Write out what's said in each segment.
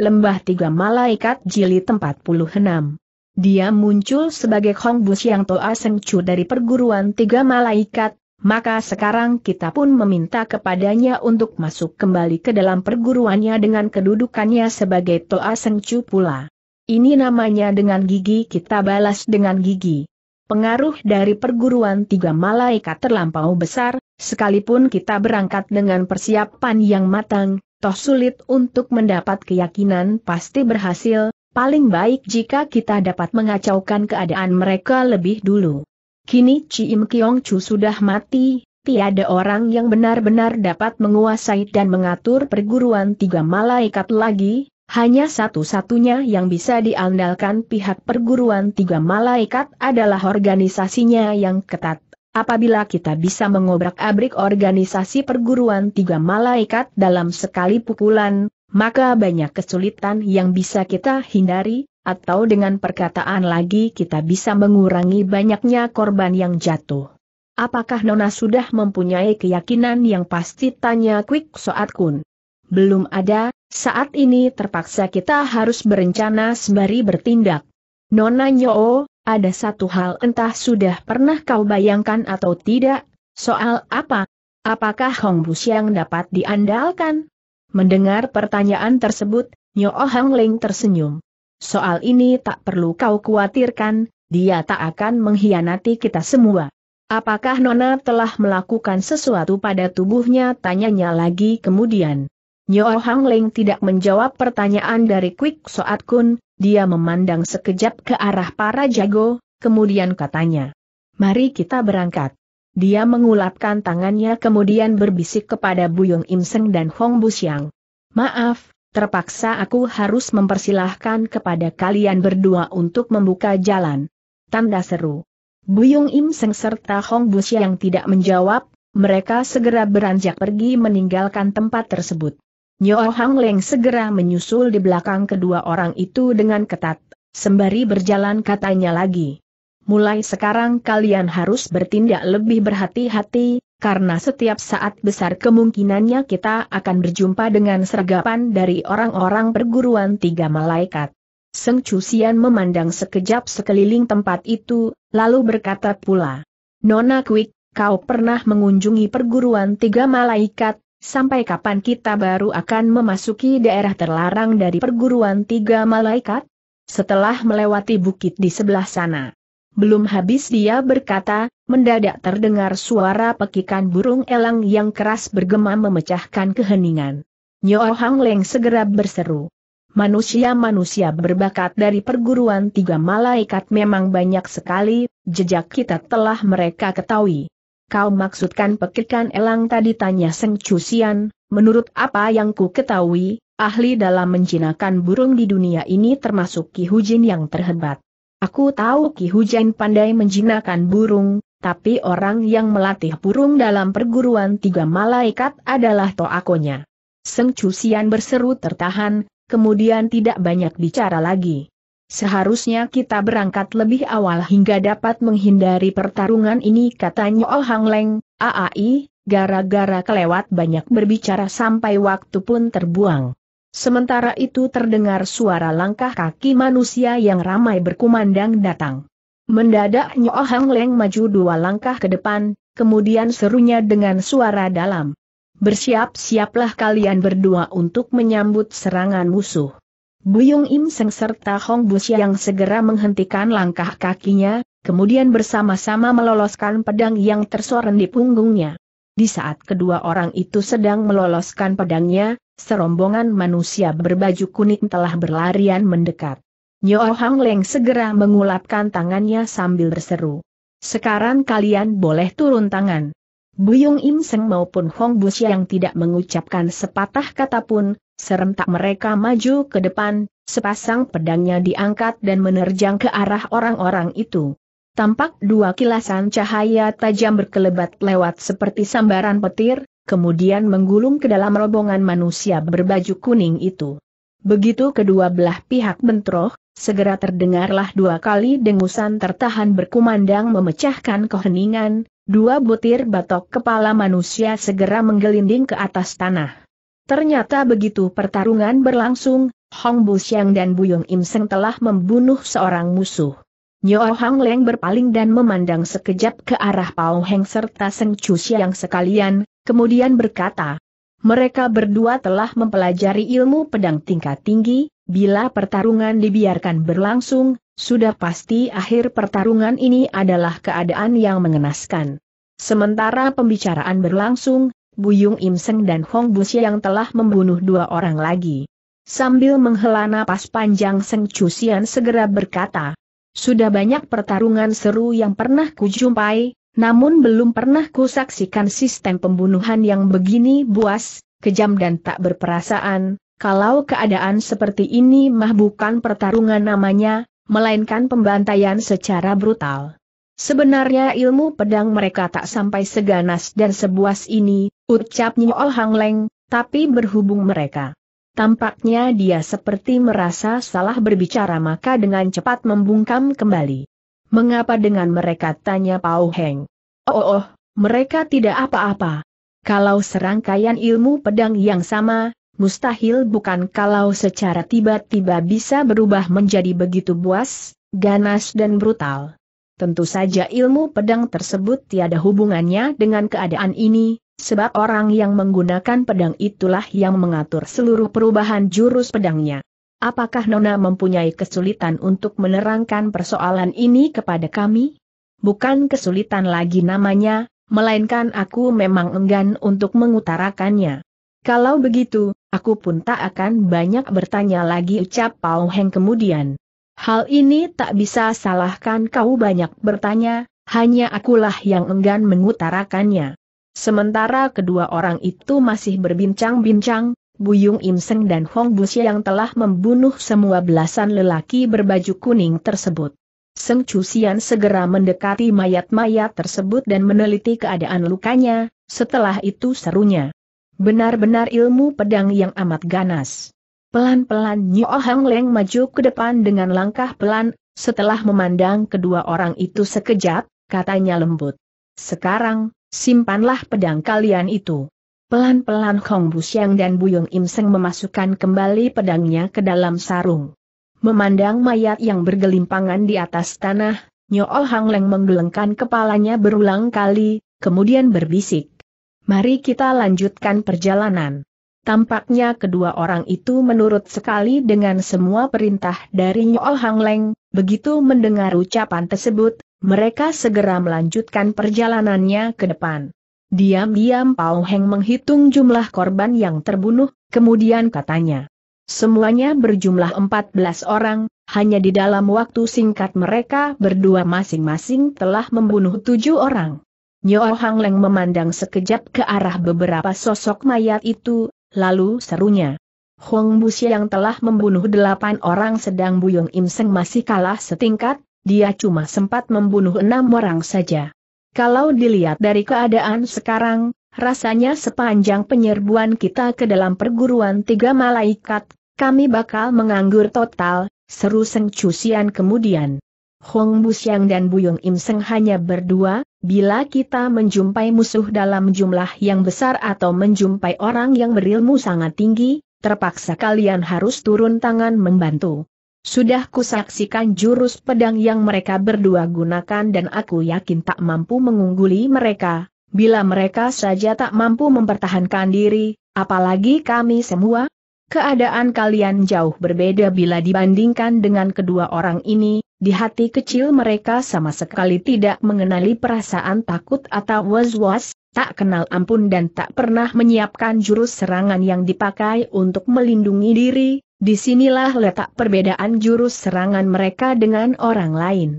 Lembah Tiga Malaikat Jilid 46. Dia muncul sebagai Hong Bus yang Toa Seng Chu dari perguruan Tiga Malaikat, maka sekarang kita pun meminta kepadanya untuk masuk kembali ke dalam perguruannya dengan kedudukannya sebagai Toa Seng Chu pula. Ini namanya dengan gigi kita balas dengan gigi. Pengaruh dari perguruan Tiga Malaikat terlampau besar, sekalipun kita berangkat dengan persiapan yang matang, toh sulit untuk mendapat keyakinan pasti berhasil, paling baik jika kita dapat mengacaukan keadaan mereka lebih dulu. Kini Im Kiong Chu sudah mati, tiada orang yang benar-benar dapat menguasai dan mengatur perguruan tiga malaikat lagi, hanya satu-satunya yang bisa diandalkan pihak perguruan tiga malaikat adalah organisasinya yang ketat. Apabila kita bisa mengobrak-abrik organisasi perguruan tiga malaikat dalam sekali pukulan, maka banyak kesulitan yang bisa kita hindari, atau dengan perkataan lagi kita bisa mengurangi banyaknya korban yang jatuh. Apakah Nona sudah mempunyai keyakinan yang pasti tanya Quick Soat Kun? Belum ada, saat ini terpaksa kita harus berencana sembari bertindak. Nona Nyoo, ada satu hal entah sudah pernah kau bayangkan atau tidak, soal apa? Apakah Hong Bu siang dapat diandalkan? Mendengar pertanyaan tersebut, Nyo Hang Ling tersenyum. Soal ini tak perlu kau khawatirkan, dia tak akan mengkhianati kita semua. Apakah Nona telah melakukan sesuatu pada tubuhnya? Tanyanya lagi kemudian. Nyo Hang Ling tidak menjawab pertanyaan dari Quick Soat Kun, dia memandang sekejap ke arah para jago, kemudian katanya. Mari kita berangkat. Dia mengulapkan tangannya kemudian berbisik kepada Buyung Im Seng dan Hong Siang, Maaf, terpaksa aku harus mempersilahkan kepada kalian berdua untuk membuka jalan. Tanda seru. Buyung Im Seng serta Hong Siang tidak menjawab, mereka segera beranjak pergi meninggalkan tempat tersebut. Nyo Hang Leng segera menyusul di belakang kedua orang itu dengan ketat, sembari berjalan katanya lagi. Mulai sekarang kalian harus bertindak lebih berhati-hati, karena setiap saat besar kemungkinannya kita akan berjumpa dengan sergapan dari orang-orang perguruan tiga malaikat. Seng memandang sekejap sekeliling tempat itu, lalu berkata pula, Nona Quick, kau pernah mengunjungi perguruan tiga malaikat, Sampai kapan kita baru akan memasuki daerah terlarang dari perguruan tiga malaikat? Setelah melewati bukit di sebelah sana. Belum habis dia berkata, mendadak terdengar suara pekikan burung elang yang keras bergema memecahkan keheningan. Nyoh Hang Leng segera berseru. Manusia-manusia berbakat dari perguruan tiga malaikat memang banyak sekali, jejak kita telah mereka ketahui. Kau maksudkan pekikan elang tadi tanya Seng Cusian, menurut apa yang ku ketahui, ahli dalam menjinakkan burung di dunia ini termasuk Ki Hujin yang terhebat. Aku tahu Ki Hujin pandai menjinakkan burung, tapi orang yang melatih burung dalam perguruan tiga malaikat adalah Toakonya. Seng Cusian berseru tertahan, kemudian tidak banyak bicara lagi. Seharusnya kita berangkat lebih awal hingga dapat menghindari pertarungan ini katanya Oh Hang Leng, AAI, gara-gara kelewat banyak berbicara sampai waktu pun terbuang. Sementara itu terdengar suara langkah kaki manusia yang ramai berkumandang datang. Mendadak Nyo Hang Leng maju dua langkah ke depan, kemudian serunya dengan suara dalam. Bersiap-siaplah kalian berdua untuk menyambut serangan musuh. Buyung Im Seng serta Hong Bu yang segera menghentikan langkah kakinya, kemudian bersama-sama meloloskan pedang yang tersorong di punggungnya. Di saat kedua orang itu sedang meloloskan pedangnya, serombongan manusia berbaju kuning telah berlarian mendekat. Nyo Hang Leng segera mengulapkan tangannya sambil berseru. Sekarang kalian boleh turun tangan. Buyung Im Seng maupun Hong Bu yang tidak mengucapkan sepatah kata pun, serentak mereka maju ke depan, sepasang pedangnya diangkat dan menerjang ke arah orang-orang itu. Tampak dua kilasan cahaya tajam berkelebat lewat seperti sambaran petir, kemudian menggulung ke dalam rombongan manusia berbaju kuning itu. Begitu kedua belah pihak bentroh, segera terdengarlah dua kali dengusan tertahan berkumandang memecahkan keheningan, Dua butir batok kepala manusia segera menggelinding ke atas tanah. Ternyata begitu pertarungan berlangsung, Hong Bu Xiang dan Buyong Im Seng telah membunuh seorang musuh. Nyo Hang Leng berpaling dan memandang sekejap ke arah Pao Heng serta Seng Chu Xiang sekalian, kemudian berkata, mereka berdua telah mempelajari ilmu pedang tingkat tinggi, bila pertarungan dibiarkan berlangsung, sudah pasti akhir pertarungan ini adalah keadaan yang mengenaskan. Sementara pembicaraan berlangsung, Buyung Im Seng dan Hong Busi yang telah membunuh dua orang lagi. Sambil menghela napas panjang Seng Cusian segera berkata, Sudah banyak pertarungan seru yang pernah kujumpai, namun belum pernah kusaksikan sistem pembunuhan yang begini buas, kejam dan tak berperasaan, kalau keadaan seperti ini mah bukan pertarungan namanya, melainkan pembantaian secara brutal. Sebenarnya ilmu pedang mereka tak sampai seganas dan sebuas ini, ucapnya Olhang Hang Leng, tapi berhubung mereka. Tampaknya dia seperti merasa salah berbicara maka dengan cepat membungkam kembali. Mengapa dengan mereka tanya Pau Heng? Oh, oh, oh, mereka tidak apa-apa. Kalau serangkaian ilmu pedang yang sama, mustahil bukan kalau secara tiba-tiba bisa berubah menjadi begitu buas, ganas dan brutal. Tentu saja ilmu pedang tersebut tiada hubungannya dengan keadaan ini, sebab orang yang menggunakan pedang itulah yang mengatur seluruh perubahan jurus pedangnya. Apakah Nona mempunyai kesulitan untuk menerangkan persoalan ini kepada kami? Bukan kesulitan lagi namanya, melainkan aku memang enggan untuk mengutarakannya. Kalau begitu, aku pun tak akan banyak bertanya lagi ucap Pao Heng kemudian. Hal ini tak bisa salahkan kau banyak bertanya, hanya akulah yang enggan mengutarakannya. Sementara kedua orang itu masih berbincang-bincang, Buyung Im Seng dan Hong Bu yang telah membunuh semua belasan lelaki berbaju kuning tersebut. Seng Cusian segera mendekati mayat-mayat tersebut dan meneliti keadaan lukanya, setelah itu serunya. Benar-benar ilmu pedang yang amat ganas. Pelan-pelan Nyo Hang Leng maju ke depan dengan langkah pelan, setelah memandang kedua orang itu sekejap, katanya lembut. Sekarang, simpanlah pedang kalian itu. Pelan-pelan Hong Busiang dan Buyong Im Seng memasukkan kembali pedangnya ke dalam sarung. Memandang mayat yang bergelimpangan di atas tanah, Nyo Hang Leng menggelengkan kepalanya berulang kali, kemudian berbisik. Mari kita lanjutkan perjalanan. Tampaknya kedua orang itu menurut sekali dengan semua perintah dari Nyoh Hang Leng, begitu mendengar ucapan tersebut, mereka segera melanjutkan perjalanannya ke depan. Diam-diam Pau Heng menghitung jumlah korban yang terbunuh, kemudian katanya. Semuanya berjumlah 14 orang, hanya di dalam waktu singkat mereka berdua masing-masing telah membunuh tujuh orang. Nyo Hang Leng memandang sekejap ke arah beberapa sosok mayat itu, lalu serunya. Hong Busia yang telah membunuh delapan orang sedang Buyong Im Seng masih kalah setingkat, dia cuma sempat membunuh enam orang saja. Kalau dilihat dari keadaan sekarang, rasanya sepanjang penyerbuan kita ke dalam perguruan tiga malaikat, kami bakal menganggur total, seru Seng Cusian kemudian. Hong Busyang dan Buyung Im Seng hanya berdua, bila kita menjumpai musuh dalam jumlah yang besar atau menjumpai orang yang berilmu sangat tinggi, terpaksa kalian harus turun tangan membantu. Sudah kusaksikan jurus pedang yang mereka berdua gunakan dan aku yakin tak mampu mengungguli mereka, bila mereka saja tak mampu mempertahankan diri, apalagi kami semua, Keadaan kalian jauh berbeda bila dibandingkan dengan kedua orang ini, di hati kecil mereka sama sekali tidak mengenali perasaan takut atau was-was, tak kenal ampun dan tak pernah menyiapkan jurus serangan yang dipakai untuk melindungi diri, disinilah letak perbedaan jurus serangan mereka dengan orang lain.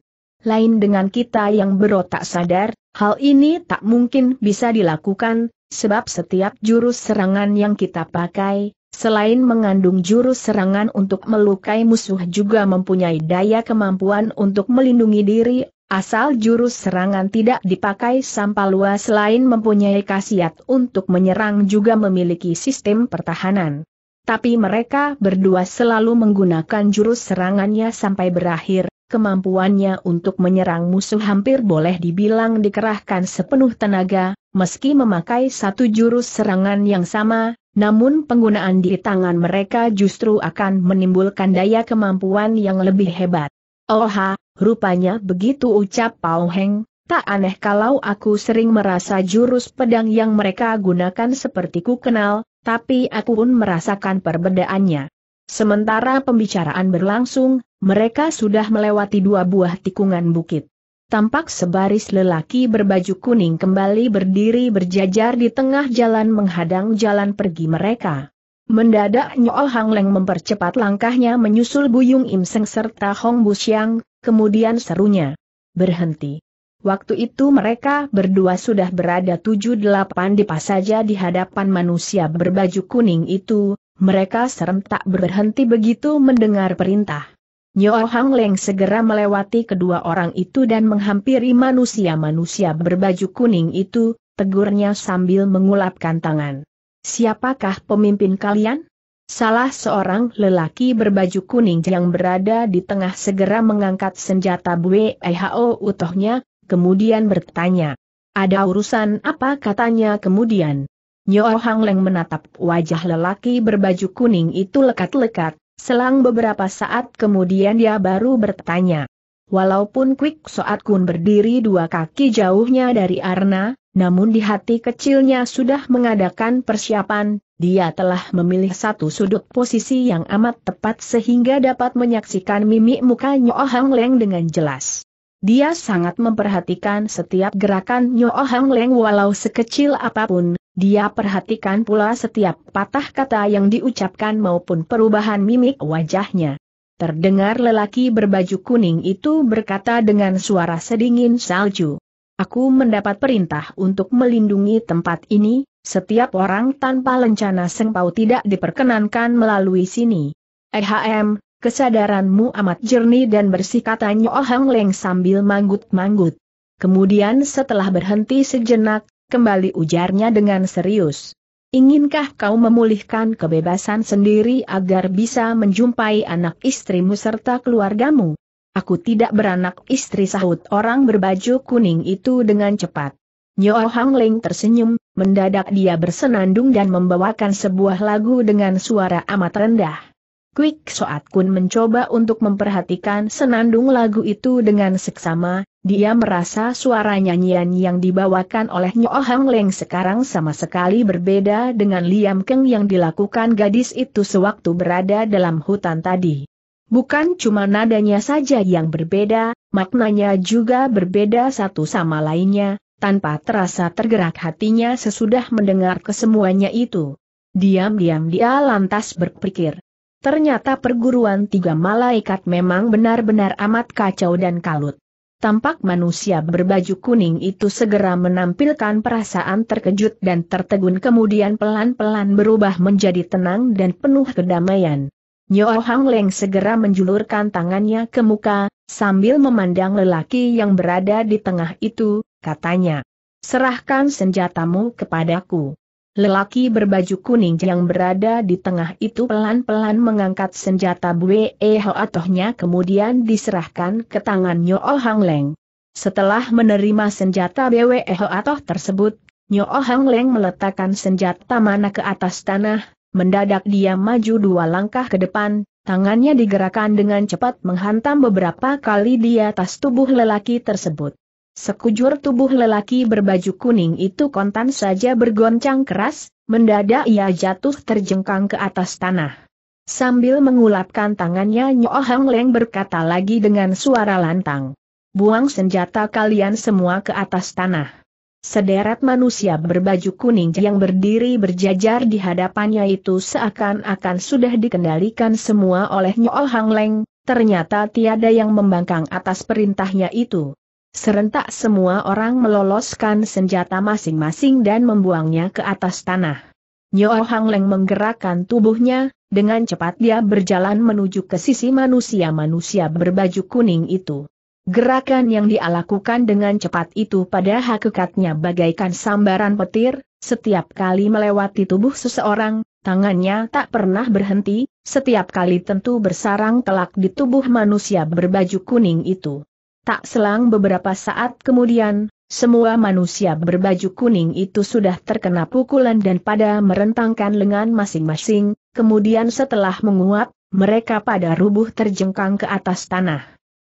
Lain dengan kita yang berotak sadar, hal ini tak mungkin bisa dilakukan, Sebab setiap jurus serangan yang kita pakai, selain mengandung jurus serangan untuk melukai musuh juga mempunyai daya kemampuan untuk melindungi diri, asal jurus serangan tidak dipakai sampah luas. selain mempunyai khasiat untuk menyerang juga memiliki sistem pertahanan. Tapi mereka berdua selalu menggunakan jurus serangannya sampai berakhir, kemampuannya untuk menyerang musuh hampir boleh dibilang dikerahkan sepenuh tenaga, meski memakai satu jurus serangan yang sama, namun penggunaan di tangan mereka justru akan menimbulkan daya kemampuan yang lebih hebat. Oha, rupanya begitu ucap Pao Heng, tak aneh kalau aku sering merasa jurus pedang yang mereka gunakan seperti ku kenal, tapi aku pun merasakan perbedaannya. Sementara pembicaraan berlangsung, mereka sudah melewati dua buah tikungan bukit. Tampak sebaris lelaki berbaju kuning kembali berdiri berjajar di tengah jalan menghadang jalan pergi mereka. Mendadak Nyol Hang Leng mempercepat langkahnya menyusul Buyung Im Seng serta Hong Busyang, kemudian serunya. Berhenti. Waktu itu mereka berdua sudah berada tujuh delapan di saja di hadapan manusia berbaju kuning itu, mereka serentak berhenti begitu mendengar perintah. Nyo Hang Leng segera melewati kedua orang itu dan menghampiri manusia-manusia berbaju kuning itu, tegurnya sambil mengulapkan tangan. Siapakah pemimpin kalian? Salah seorang lelaki berbaju kuning yang berada di tengah segera mengangkat senjata Bue Eho utohnya, kemudian bertanya. Ada urusan apa katanya kemudian? Nyo Hang Leng menatap wajah lelaki berbaju kuning itu lekat-lekat, selang beberapa saat kemudian dia baru bertanya. Walaupun Quick Soat Kun berdiri dua kaki jauhnya dari Arna, namun di hati kecilnya sudah mengadakan persiapan, dia telah memilih satu sudut posisi yang amat tepat sehingga dapat menyaksikan mimik muka Nyo Hang Leng dengan jelas. Dia sangat memperhatikan setiap gerakan Nyo Hang Leng walau sekecil apapun, dia perhatikan pula setiap patah kata yang diucapkan maupun perubahan mimik wajahnya. Terdengar lelaki berbaju kuning itu berkata dengan suara sedingin salju. Aku mendapat perintah untuk melindungi tempat ini, setiap orang tanpa lencana sengpau tidak diperkenankan melalui sini. EHM, kesadaranmu amat jernih dan bersih katanya Ohang Leng sambil manggut-manggut. Kemudian setelah berhenti sejenak, kembali ujarnya dengan serius. Inginkah kau memulihkan kebebasan sendiri agar bisa menjumpai anak istrimu serta keluargamu? Aku tidak beranak istri sahut orang berbaju kuning itu dengan cepat. Nyo Hang Ling tersenyum, mendadak dia bersenandung dan membawakan sebuah lagu dengan suara amat rendah. Quick Soat Kun mencoba untuk memperhatikan senandung lagu itu dengan seksama, dia merasa suara nyanyian yang dibawakan oleh Nyo Hang Leng sekarang sama sekali berbeda dengan Liam Keng yang dilakukan gadis itu sewaktu berada dalam hutan tadi. Bukan cuma nadanya saja yang berbeda, maknanya juga berbeda satu sama lainnya, tanpa terasa tergerak hatinya sesudah mendengar kesemuanya itu. Diam-diam dia lantas berpikir, Ternyata perguruan tiga malaikat memang benar-benar amat kacau dan kalut. Tampak manusia berbaju kuning itu segera menampilkan perasaan terkejut dan tertegun kemudian pelan-pelan berubah menjadi tenang dan penuh kedamaian. Nyoh Hang Leng segera menjulurkan tangannya ke muka, sambil memandang lelaki yang berada di tengah itu, katanya. Serahkan senjatamu kepadaku. Lelaki berbaju kuning yang berada di tengah itu pelan-pelan mengangkat senjata Bue Hoatohnya kemudian diserahkan ke tangan Nyo oh Hang Leng. Setelah menerima senjata Bwe Hoatoh tersebut, Nyo oh Hang Leng meletakkan senjata mana ke atas tanah, mendadak dia maju dua langkah ke depan, tangannya digerakkan dengan cepat menghantam beberapa kali di atas tubuh lelaki tersebut. Sekujur tubuh lelaki berbaju kuning itu kontan saja bergoncang keras, mendadak ia jatuh terjengkang ke atas tanah. Sambil mengulapkan tangannya Nyo Hang Leng berkata lagi dengan suara lantang. Buang senjata kalian semua ke atas tanah. Sederet manusia berbaju kuning yang berdiri berjajar di hadapannya itu seakan-akan sudah dikendalikan semua oleh Nyo Hang Leng, ternyata tiada yang membangkang atas perintahnya itu. Serentak semua orang meloloskan senjata masing-masing dan membuangnya ke atas tanah. Nyo Hang Leng menggerakkan tubuhnya, dengan cepat dia berjalan menuju ke sisi manusia-manusia berbaju kuning itu. Gerakan yang dia lakukan dengan cepat itu pada hakikatnya bagaikan sambaran petir, setiap kali melewati tubuh seseorang, tangannya tak pernah berhenti, setiap kali tentu bersarang kelak di tubuh manusia berbaju kuning itu. Tak selang beberapa saat kemudian, semua manusia berbaju kuning itu sudah terkena pukulan dan pada merentangkan lengan masing-masing, kemudian setelah menguap, mereka pada rubuh terjengkang ke atas tanah.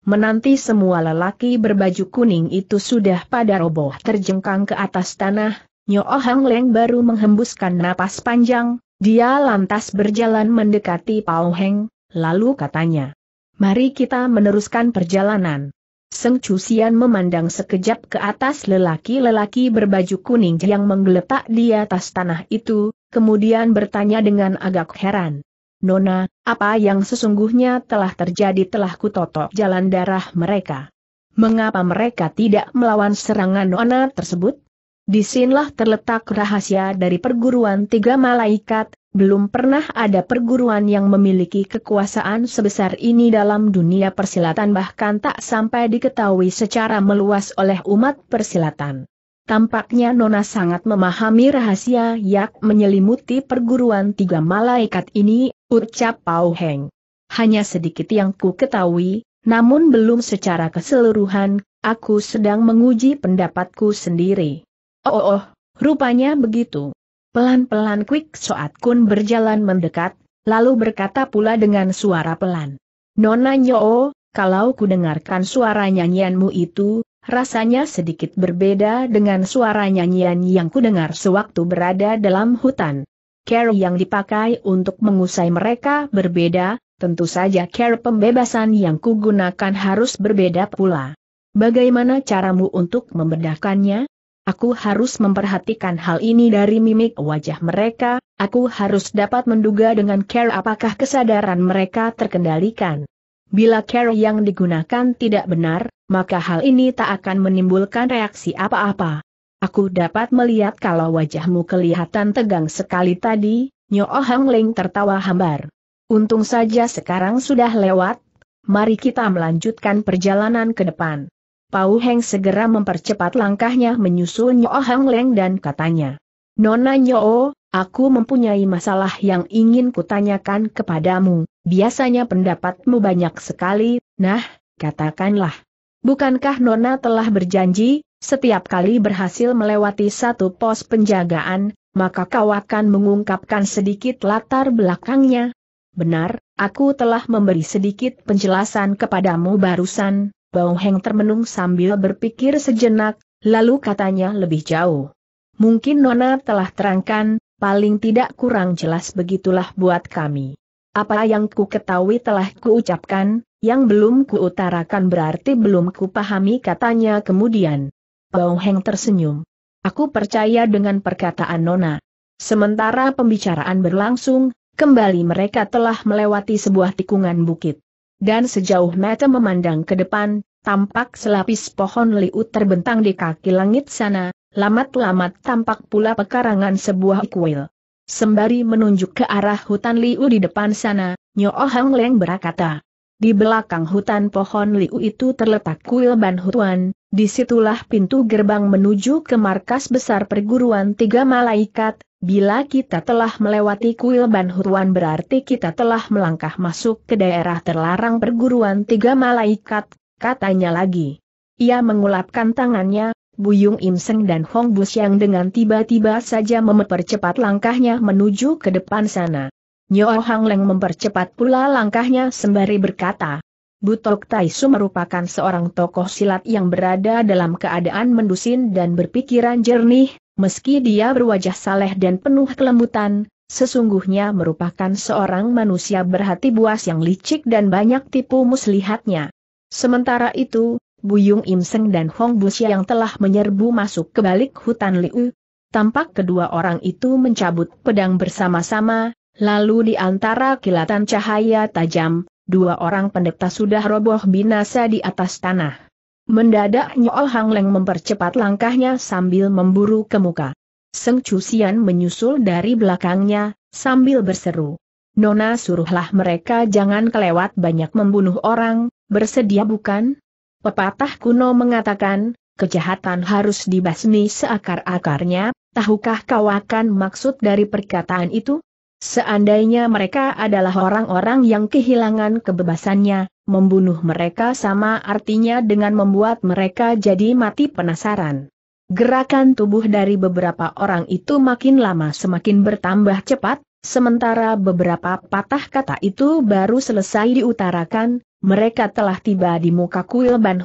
Menanti semua lelaki berbaju kuning itu sudah pada roboh terjengkang ke atas tanah, Nyo Hang Leng baru menghembuskan napas panjang, dia lantas berjalan mendekati Pao Heng, lalu katanya, Mari kita meneruskan perjalanan. Seng memandang sekejap ke atas lelaki-lelaki berbaju kuning yang menggeletak di atas tanah itu, kemudian bertanya dengan agak heran. Nona, apa yang sesungguhnya telah terjadi telah kutotok jalan darah mereka. Mengapa mereka tidak melawan serangan Nona tersebut? Disinilah terletak rahasia dari perguruan tiga malaikat, belum pernah ada perguruan yang memiliki kekuasaan sebesar ini dalam dunia persilatan bahkan tak sampai diketahui secara meluas oleh umat persilatan. Tampaknya Nona sangat memahami rahasia yak menyelimuti perguruan tiga malaikat ini, ucap Pau Heng. Hanya sedikit yang ku ketahui, namun belum secara keseluruhan, aku sedang menguji pendapatku sendiri. oh, oh, oh rupanya begitu. Pelan-pelan Quick Soat Kun berjalan mendekat, lalu berkata pula dengan suara pelan. Nona Yo, kalau ku dengarkan suara nyanyianmu itu, rasanya sedikit berbeda dengan suara nyanyian yang ku dengar sewaktu berada dalam hutan. Care yang dipakai untuk mengusai mereka berbeda, tentu saja care pembebasan yang kugunakan harus berbeda pula. Bagaimana caramu untuk membedakannya? Aku harus memperhatikan hal ini dari mimik wajah mereka, aku harus dapat menduga dengan care apakah kesadaran mereka terkendalikan. Bila care yang digunakan tidak benar, maka hal ini tak akan menimbulkan reaksi apa-apa. Aku dapat melihat kalau wajahmu kelihatan tegang sekali tadi, Nyo Hang Ling tertawa hambar. Untung saja sekarang sudah lewat, mari kita melanjutkan perjalanan ke depan. Pau Heng segera mempercepat langkahnya menyusul Nyo Hang Leng dan katanya. Nona Nyo, aku mempunyai masalah yang ingin kutanyakan kepadamu, biasanya pendapatmu banyak sekali, nah, katakanlah. Bukankah Nona telah berjanji, setiap kali berhasil melewati satu pos penjagaan, maka kau akan mengungkapkan sedikit latar belakangnya? Benar, aku telah memberi sedikit penjelasan kepadamu barusan, Bau Heng termenung sambil berpikir sejenak, lalu katanya lebih jauh. Mungkin Nona telah terangkan, paling tidak kurang jelas begitulah buat kami. Apa yang ku ketahui telah kuucapkan, yang belum kuutarakan berarti belum kupahami katanya kemudian. Bau Heng tersenyum. Aku percaya dengan perkataan Nona. Sementara pembicaraan berlangsung, kembali mereka telah melewati sebuah tikungan bukit dan sejauh mata memandang ke depan, tampak selapis pohon liu terbentang di kaki langit sana, lamat-lamat tampak pula pekarangan sebuah kuil. Sembari menunjuk ke arah hutan liu di depan sana, Nyo Hang Leng berkata, di belakang hutan pohon liu itu terletak kuil Ban Hutuan, disitulah pintu gerbang menuju ke markas besar perguruan tiga malaikat, Bila kita telah melewati kuil Ban Huruan berarti kita telah melangkah masuk ke daerah terlarang perguruan tiga malaikat, katanya lagi. Ia mengulapkan tangannya, Buyung Im Seng dan Hong Bus yang dengan tiba-tiba saja mempercepat langkahnya menuju ke depan sana. Nyo Hang Leng mempercepat pula langkahnya sembari berkata, Butok Taisu merupakan seorang tokoh silat yang berada dalam keadaan mendusin dan berpikiran jernih, meski dia berwajah saleh dan penuh kelembutan, sesungguhnya merupakan seorang manusia berhati buas yang licik dan banyak tipu muslihatnya. Sementara itu, Buyung Imseng dan Hong Busia yang telah menyerbu masuk ke balik hutan Liu, tampak kedua orang itu mencabut pedang bersama-sama, lalu di antara kilatan cahaya tajam, dua orang pendeta sudah roboh binasa di atas tanah. Mendadak Nyool Hang Leng mempercepat langkahnya sambil memburu ke muka. Seng menyusul dari belakangnya, sambil berseru. Nona suruhlah mereka jangan kelewat banyak membunuh orang, bersedia bukan? Pepatah kuno mengatakan, kejahatan harus dibasmi seakar-akarnya, tahukah kau akan maksud dari perkataan itu? Seandainya mereka adalah orang-orang yang kehilangan kebebasannya, membunuh mereka sama artinya dengan membuat mereka jadi mati penasaran. Gerakan tubuh dari beberapa orang itu makin lama semakin bertambah cepat, sementara beberapa patah kata itu baru selesai diutarakan, mereka telah tiba di muka kuil Ban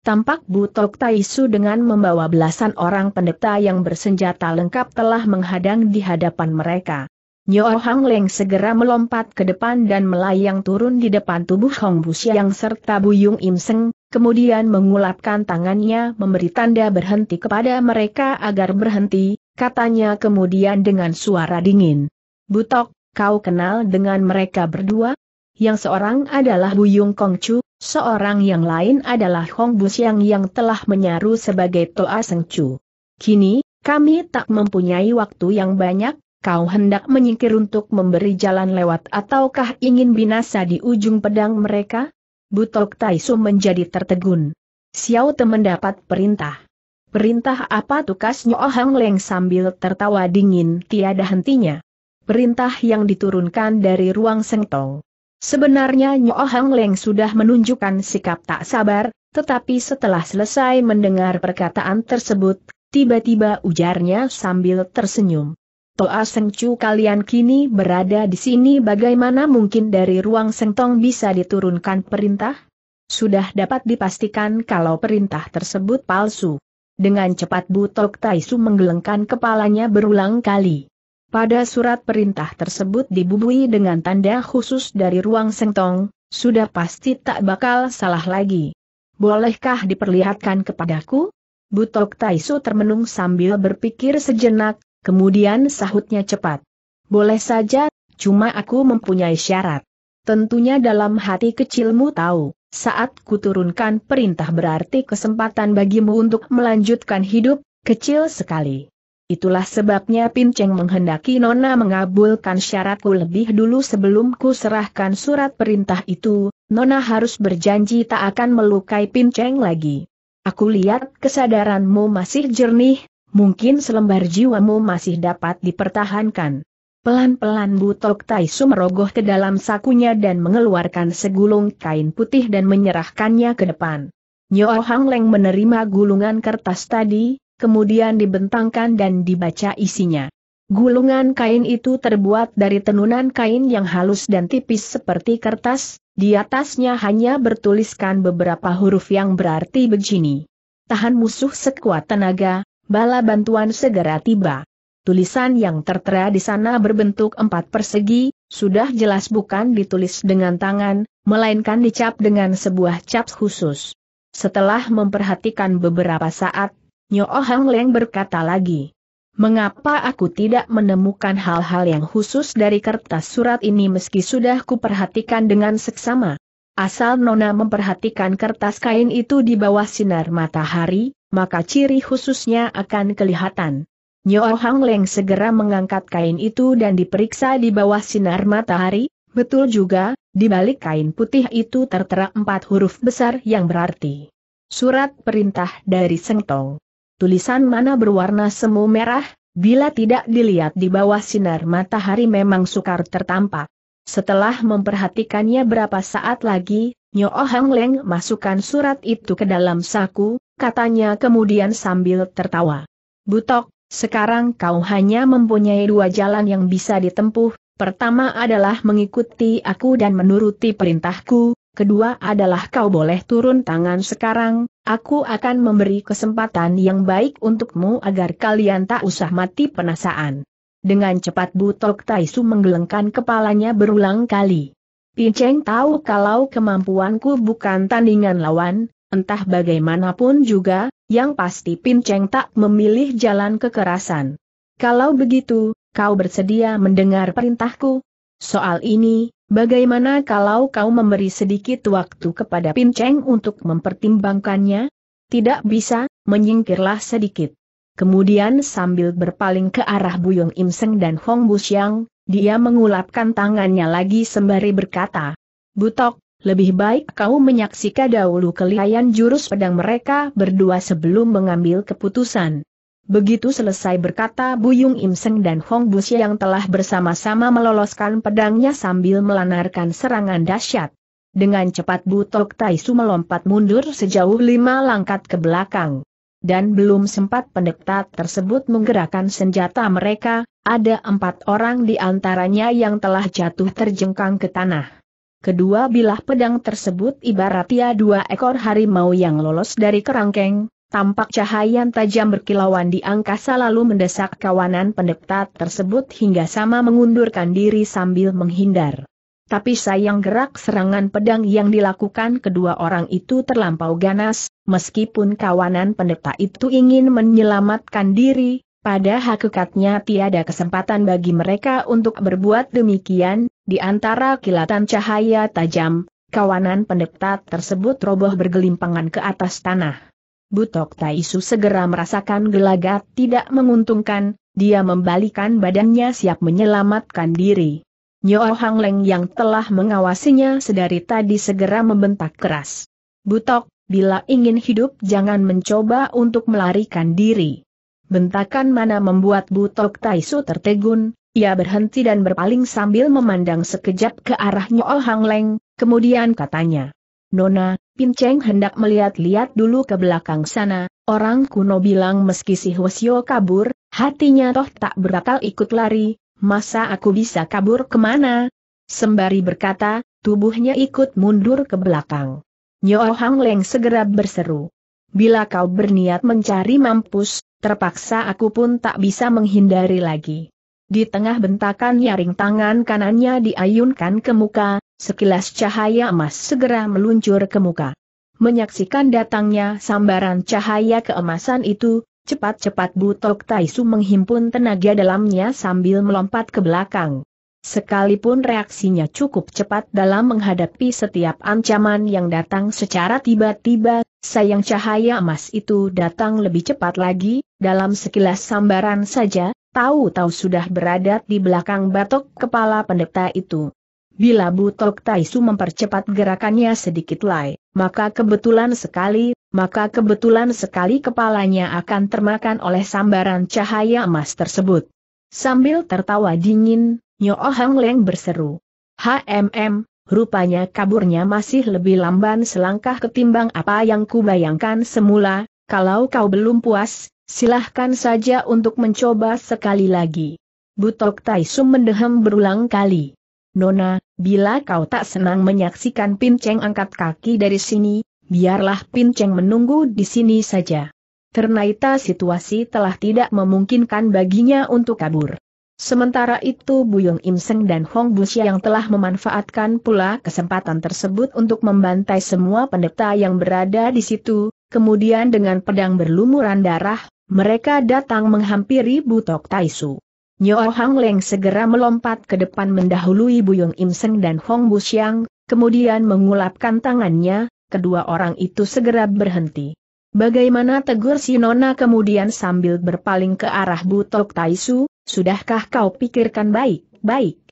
Tampak Butok Taisu dengan membawa belasan orang pendeta yang bersenjata lengkap telah menghadang di hadapan mereka. Nyo Hang Leng segera melompat ke depan dan melayang turun di depan tubuh Hong Busiang serta Buyung Im Seng, kemudian mengulapkan tangannya memberi tanda berhenti kepada mereka agar berhenti, katanya kemudian dengan suara dingin. Butok, kau kenal dengan mereka berdua? Yang seorang adalah Buyung Chu, seorang yang lain adalah Hong Busiang yang telah menyaru sebagai Toa Seng Chu. Kini, kami tak mempunyai waktu yang banyak, kau hendak menyingkir untuk memberi jalan lewat ataukah ingin binasa di ujung pedang mereka? Butok Taisu menjadi tertegun. Xiao Te mendapat perintah. Perintah apa tukas Nyo Hang Leng sambil tertawa dingin tiada hentinya. Perintah yang diturunkan dari ruang sengtong. Sebenarnya Nyo Hang Leng sudah menunjukkan sikap tak sabar, tetapi setelah selesai mendengar perkataan tersebut, tiba-tiba ujarnya sambil tersenyum. Toa ah Sengcu kalian kini berada di sini bagaimana mungkin dari ruang Sengtong bisa diturunkan perintah? Sudah dapat dipastikan kalau perintah tersebut palsu. Dengan cepat Butok Taisu menggelengkan kepalanya berulang kali. Pada surat perintah tersebut dibubui dengan tanda khusus dari ruang Sengtong, sudah pasti tak bakal salah lagi. Bolehkah diperlihatkan kepadaku? Butok Taisu termenung sambil berpikir sejenak, Kemudian sahutnya cepat. Boleh saja, cuma aku mempunyai syarat. Tentunya dalam hati kecilmu tahu, saat kuturunkan perintah berarti kesempatan bagimu untuk melanjutkan hidup, kecil sekali. Itulah sebabnya Pinceng menghendaki Nona mengabulkan syaratku lebih dulu sebelum ku serahkan surat perintah itu, Nona harus berjanji tak akan melukai Pinceng lagi. Aku lihat kesadaranmu masih jernih, mungkin selembar jiwamu masih dapat dipertahankan. Pelan-pelan Butok Taisu merogoh ke dalam sakunya dan mengeluarkan segulung kain putih dan menyerahkannya ke depan. Nyo Hang Leng menerima gulungan kertas tadi, kemudian dibentangkan dan dibaca isinya. Gulungan kain itu terbuat dari tenunan kain yang halus dan tipis seperti kertas, di atasnya hanya bertuliskan beberapa huruf yang berarti begini. Tahan musuh sekuat tenaga, Bala bantuan segera tiba. Tulisan yang tertera di sana berbentuk empat persegi, sudah jelas bukan ditulis dengan tangan, melainkan dicap dengan sebuah cap khusus. Setelah memperhatikan beberapa saat, Nyo Hang Leng berkata lagi. Mengapa aku tidak menemukan hal-hal yang khusus dari kertas surat ini meski sudah kuperhatikan dengan seksama? Asal Nona memperhatikan kertas kain itu di bawah sinar matahari, maka ciri khususnya akan kelihatan. Nyo Hang Leng segera mengangkat kain itu dan diperiksa di bawah sinar matahari, betul juga, di balik kain putih itu tertera empat huruf besar yang berarti. Surat perintah dari Seng Tong. Tulisan mana berwarna semu merah, bila tidak dilihat di bawah sinar matahari memang sukar tertampak. Setelah memperhatikannya berapa saat lagi, Nyo Hang Leng masukkan surat itu ke dalam saku, katanya kemudian sambil tertawa. Butok, sekarang kau hanya mempunyai dua jalan yang bisa ditempuh, pertama adalah mengikuti aku dan menuruti perintahku, kedua adalah kau boleh turun tangan sekarang, aku akan memberi kesempatan yang baik untukmu agar kalian tak usah mati penasaran. Dengan cepat Butok Taisu menggelengkan kepalanya berulang kali. Pinceng tahu kalau kemampuanku bukan tandingan lawan, entah bagaimanapun juga, yang pasti Pinceng tak memilih jalan kekerasan. Kalau begitu, kau bersedia mendengar perintahku? Soal ini, bagaimana kalau kau memberi sedikit waktu kepada Pinceng untuk mempertimbangkannya? Tidak bisa, menyingkirlah sedikit. Kemudian sambil berpaling ke arah Buyung Im Seng dan Hong Busiang, dia mengulapkan tangannya lagi sembari berkata, Butok, lebih baik kau menyaksikan dahulu kelihayan jurus pedang mereka berdua sebelum mengambil keputusan. Begitu selesai berkata Buyung Im Seng dan Hong Busiang telah bersama-sama meloloskan pedangnya sambil melanarkan serangan dahsyat. Dengan cepat Butok Taisu melompat mundur sejauh lima langkah ke belakang dan belum sempat pendekta tersebut menggerakkan senjata mereka, ada empat orang di antaranya yang telah jatuh terjengkang ke tanah. Kedua bilah pedang tersebut ibaratnya dua ekor harimau yang lolos dari kerangkeng, tampak cahaya tajam berkilauan di angkasa lalu mendesak kawanan pendekta tersebut hingga sama mengundurkan diri sambil menghindar. Tapi sayang gerak serangan pedang yang dilakukan kedua orang itu terlampau ganas, meskipun kawanan pendeta itu ingin menyelamatkan diri, pada hakikatnya tiada kesempatan bagi mereka untuk berbuat demikian, di antara kilatan cahaya tajam, kawanan pendeta tersebut roboh bergelimpangan ke atas tanah. Butok Taisu segera merasakan gelagat tidak menguntungkan, dia membalikan badannya siap menyelamatkan diri. Nyo Hang Leng yang telah mengawasinya sedari tadi segera membentak keras. Butok, bila ingin hidup jangan mencoba untuk melarikan diri. Bentakan mana membuat Butok Taisu tertegun, ia berhenti dan berpaling sambil memandang sekejap ke arah Nyo Hang Leng, kemudian katanya. Nona, Pinceng hendak melihat-lihat dulu ke belakang sana, orang kuno bilang meski si Hwasyo kabur, hatinya toh tak berakal ikut lari, masa aku bisa kabur kemana? Sembari berkata, tubuhnya ikut mundur ke belakang. Nyo Hang Leng segera berseru. Bila kau berniat mencari mampus, terpaksa aku pun tak bisa menghindari lagi. Di tengah bentakan nyaring tangan kanannya diayunkan ke muka, sekilas cahaya emas segera meluncur ke muka. Menyaksikan datangnya sambaran cahaya keemasan itu, Cepat-cepat Butok Taisu menghimpun tenaga dalamnya sambil melompat ke belakang. Sekalipun reaksinya cukup cepat dalam menghadapi setiap ancaman yang datang secara tiba-tiba, sayang cahaya emas itu datang lebih cepat lagi, dalam sekilas sambaran saja, tahu-tahu sudah berada di belakang batok kepala pendeta itu. Bila Butok Taisu mempercepat gerakannya sedikit lagi, maka kebetulan sekali, maka kebetulan sekali kepalanya akan termakan oleh sambaran cahaya emas tersebut. Sambil tertawa dingin, Nyo Hang Leng berseru. HMM, rupanya kaburnya masih lebih lamban selangkah ketimbang apa yang kubayangkan semula, kalau kau belum puas, silahkan saja untuk mencoba sekali lagi. Butok Taisum mendehem berulang kali. Nona, bila kau tak senang menyaksikan Pinceng angkat kaki dari sini, Biarlah Pinceng menunggu di sini saja. Ternyata situasi telah tidak memungkinkan baginya untuk kabur. Sementara itu Buyong Im Seng dan Hong Busia yang telah memanfaatkan pula kesempatan tersebut untuk membantai semua pendeta yang berada di situ, kemudian dengan pedang berlumuran darah, mereka datang menghampiri Butok Taisu. Nyo Hang Leng segera melompat ke depan mendahului Buyong Im Seng dan Hong Busiang, kemudian mengulapkan tangannya, kedua orang itu segera berhenti. Bagaimana tegur si Nona kemudian sambil berpaling ke arah Butok Taisu, sudahkah kau pikirkan baik-baik?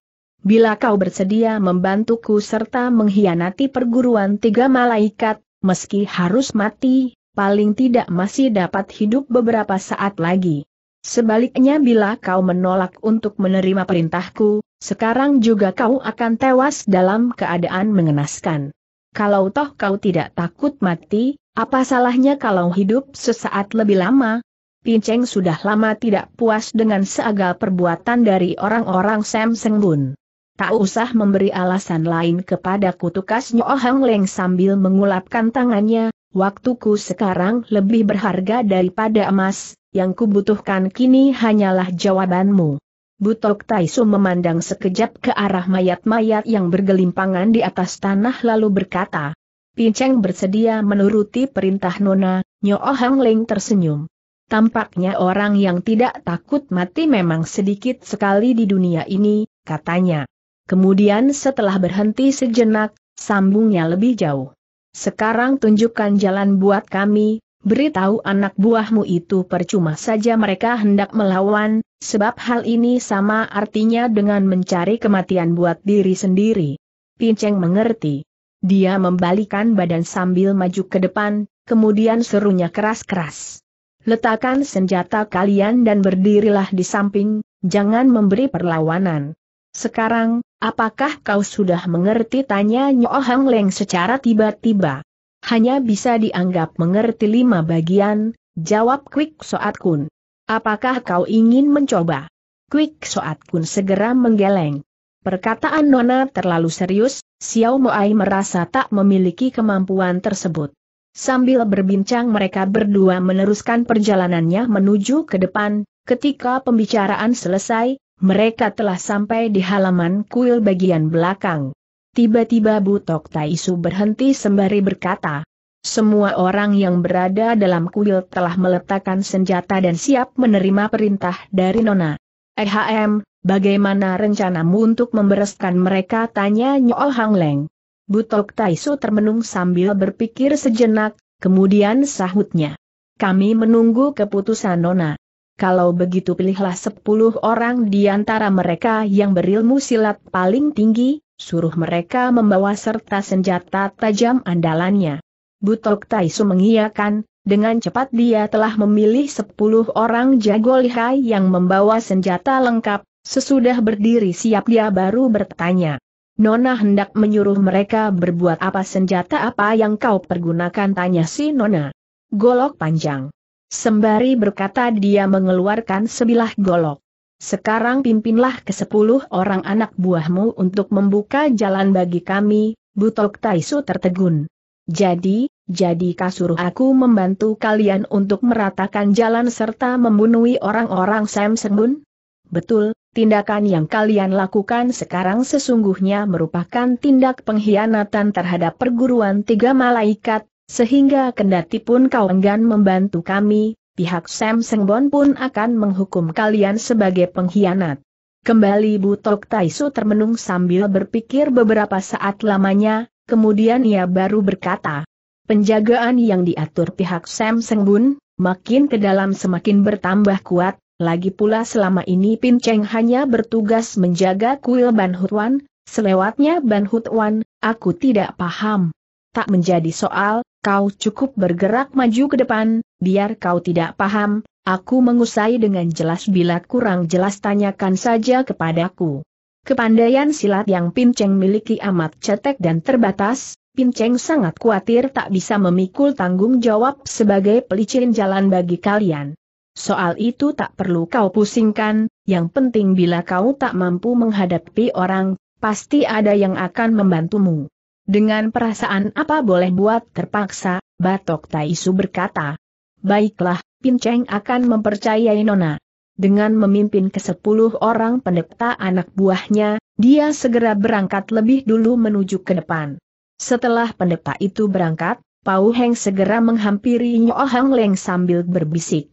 Bila kau bersedia membantuku serta mengkhianati perguruan tiga malaikat, meski harus mati, paling tidak masih dapat hidup beberapa saat lagi. Sebaliknya bila kau menolak untuk menerima perintahku, sekarang juga kau akan tewas dalam keadaan mengenaskan kalau toh kau tidak takut mati, apa salahnya kalau hidup sesaat lebih lama? Pinceng sudah lama tidak puas dengan seagal perbuatan dari orang-orang Sam Seng Bun. Tak usah memberi alasan lain kepada kutukas Nyo Hang Leng sambil mengulapkan tangannya, waktuku sekarang lebih berharga daripada emas, yang kubutuhkan kini hanyalah jawabanmu. Butok Taisu memandang sekejap ke arah mayat-mayat yang bergelimpangan di atas tanah lalu berkata, Pinceng bersedia menuruti perintah Nona, Nyo Hang Ling tersenyum. Tampaknya orang yang tidak takut mati memang sedikit sekali di dunia ini, katanya. Kemudian setelah berhenti sejenak, sambungnya lebih jauh. Sekarang tunjukkan jalan buat kami, beritahu anak buahmu itu percuma saja mereka hendak melawan, Sebab hal ini sama artinya dengan mencari kematian buat diri sendiri. Pinceng mengerti. Dia membalikan badan sambil maju ke depan, kemudian serunya keras-keras. Letakkan senjata kalian dan berdirilah di samping, jangan memberi perlawanan. Sekarang, apakah kau sudah mengerti? Tanya Nyo Hang Leng secara tiba-tiba. Hanya bisa dianggap mengerti lima bagian, jawab Quick Soat Kun. Apakah kau ingin mencoba? Quick Soat Kun segera menggeleng. Perkataan Nona terlalu serius, Xiao Moai merasa tak memiliki kemampuan tersebut. Sambil berbincang mereka berdua meneruskan perjalanannya menuju ke depan, ketika pembicaraan selesai, mereka telah sampai di halaman kuil bagian belakang. Tiba-tiba Butok Taisu berhenti sembari berkata, semua orang yang berada dalam kuil telah meletakkan senjata dan siap menerima perintah dari Nona. EHM, bagaimana rencanamu untuk membereskan mereka? Tanya Nyoal Hang Leng. Butok Taisu termenung sambil berpikir sejenak, kemudian sahutnya. Kami menunggu keputusan Nona. Kalau begitu pilihlah sepuluh orang di antara mereka yang berilmu silat paling tinggi, suruh mereka membawa serta senjata tajam andalannya. Butok Taisu mengiyakan, dengan cepat dia telah memilih sepuluh orang jago lihai yang membawa senjata lengkap, sesudah berdiri siap dia baru bertanya. Nona hendak menyuruh mereka berbuat apa senjata apa yang kau pergunakan tanya si Nona. Golok panjang. Sembari berkata dia mengeluarkan sebilah golok. Sekarang pimpinlah ke sepuluh orang anak buahmu untuk membuka jalan bagi kami, Butok Taisu tertegun. Jadi, jadi kasur aku membantu kalian untuk meratakan jalan serta membunuhi orang-orang Sam Sengun? Betul, tindakan yang kalian lakukan sekarang sesungguhnya merupakan tindak pengkhianatan terhadap perguruan tiga malaikat, sehingga kendati pun kau enggan membantu kami, pihak Sam Sengbon pun akan menghukum kalian sebagai pengkhianat. Kembali Butok Taisu termenung sambil berpikir beberapa saat lamanya, Kemudian ia baru berkata, penjagaan yang diatur pihak Sam Sengbun, makin ke dalam semakin bertambah kuat, lagi pula selama ini Pin Cheng hanya bertugas menjaga kuil Ban Hutuan, selewatnya Ban Hutuan, aku tidak paham. Tak menjadi soal, kau cukup bergerak maju ke depan, biar kau tidak paham, aku mengusai dengan jelas bila kurang jelas tanyakan saja kepadaku. Kepandaian silat yang Pinceng miliki amat cetek dan terbatas, Pinceng sangat khawatir tak bisa memikul tanggung jawab sebagai pelicin jalan bagi kalian. Soal itu tak perlu kau pusingkan, yang penting bila kau tak mampu menghadapi orang, pasti ada yang akan membantumu. Dengan perasaan apa boleh buat terpaksa, Batok Taisu berkata. Baiklah, Pinceng akan mempercayai Nona dengan memimpin ke sepuluh orang pendeta anak buahnya, dia segera berangkat lebih dulu menuju ke depan. Setelah pendeta itu berangkat, Pau Heng segera menghampiri Nyo Hang Leng sambil berbisik.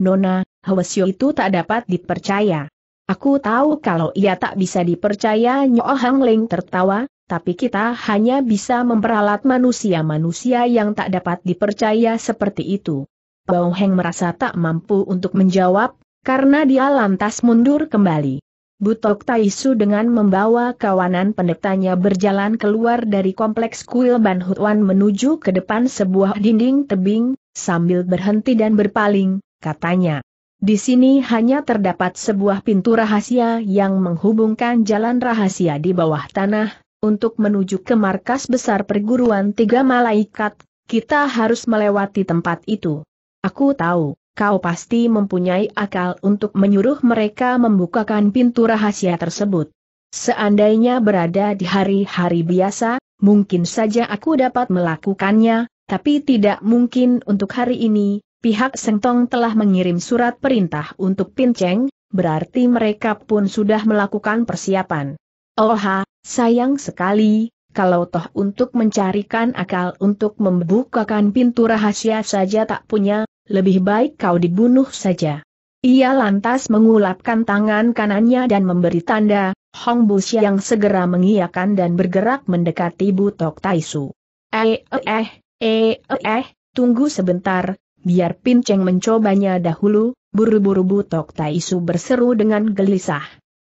Nona, Hwasyo itu tak dapat dipercaya. Aku tahu kalau ia tak bisa dipercaya Nyo Hang Leng tertawa, tapi kita hanya bisa memperalat manusia-manusia yang tak dapat dipercaya seperti itu. Pau Heng merasa tak mampu untuk menjawab, karena dia lantas mundur kembali. Butok Taisu dengan membawa kawanan pendetanya berjalan keluar dari kompleks kuil Ban Hutuan menuju ke depan sebuah dinding tebing, sambil berhenti dan berpaling, katanya. Di sini hanya terdapat sebuah pintu rahasia yang menghubungkan jalan rahasia di bawah tanah, untuk menuju ke markas besar perguruan tiga malaikat, kita harus melewati tempat itu. Aku tahu kau pasti mempunyai akal untuk menyuruh mereka membukakan pintu rahasia tersebut. Seandainya berada di hari-hari biasa, mungkin saja aku dapat melakukannya, tapi tidak mungkin untuk hari ini, pihak Sengtong telah mengirim surat perintah untuk Pinceng, berarti mereka pun sudah melakukan persiapan. Oha, sayang sekali, kalau toh untuk mencarikan akal untuk membukakan pintu rahasia saja tak punya, lebih baik kau dibunuh saja. Ia lantas mengulapkan tangan kanannya dan memberi tanda, Hong Bu yang segera mengiyakan dan bergerak mendekati Butok Taisu. Eh eh eh, eh eh, tunggu sebentar, biar Pinceng mencobanya dahulu, buru-buru Butok Taisu berseru dengan gelisah.